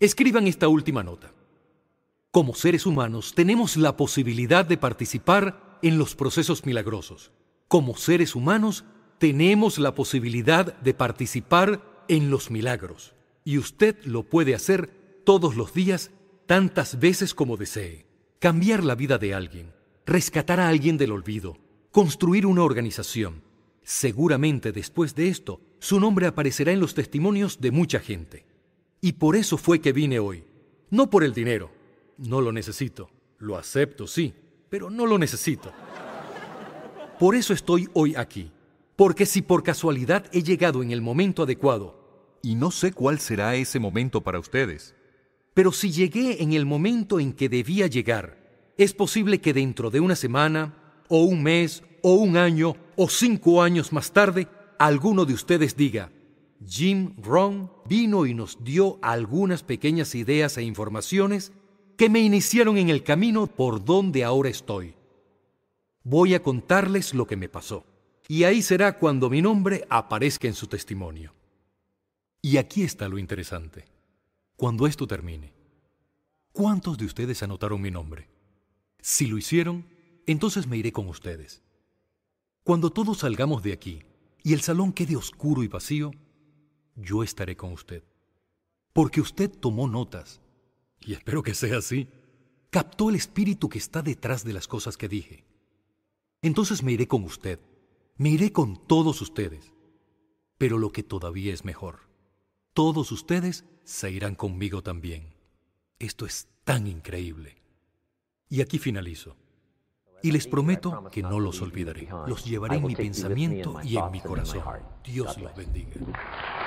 Escriban esta última nota. Como seres humanos tenemos la posibilidad de participar en los procesos milagrosos. Como seres humanos tenemos la posibilidad de participar en los milagros. Y usted lo puede hacer todos los días, tantas veces como desee. Cambiar la vida de alguien, rescatar a alguien del olvido, construir una organización. Seguramente después de esto, su nombre aparecerá en los testimonios de mucha gente. Y por eso fue que vine hoy. No por el dinero. No lo necesito. Lo acepto, sí, pero no lo necesito. Por eso estoy hoy aquí. Porque si por casualidad he llegado en el momento adecuado, y no sé cuál será ese momento para ustedes, pero si llegué en el momento en que debía llegar, es posible que dentro de una semana, o un mes, o un año, o cinco años más tarde, alguno de ustedes diga, Jim Rohn vino y nos dio algunas pequeñas ideas e informaciones que me iniciaron en el camino por donde ahora estoy. Voy a contarles lo que me pasó, y ahí será cuando mi nombre aparezca en su testimonio. Y aquí está lo interesante. Cuando esto termine, ¿cuántos de ustedes anotaron mi nombre? Si lo hicieron, entonces me iré con ustedes. Cuando todos salgamos de aquí y el salón quede oscuro y vacío, yo estaré con usted. Porque usted tomó notas, y espero que sea así, captó el espíritu que está detrás de las cosas que dije. Entonces me iré con usted, me iré con todos ustedes. Pero lo que todavía es mejor, todos ustedes se irán conmigo también. Esto es tan increíble. Y aquí finalizo. Y les prometo que no los olvidaré. Los llevaré en mi pensamiento y en mi corazón. Dios los bendiga.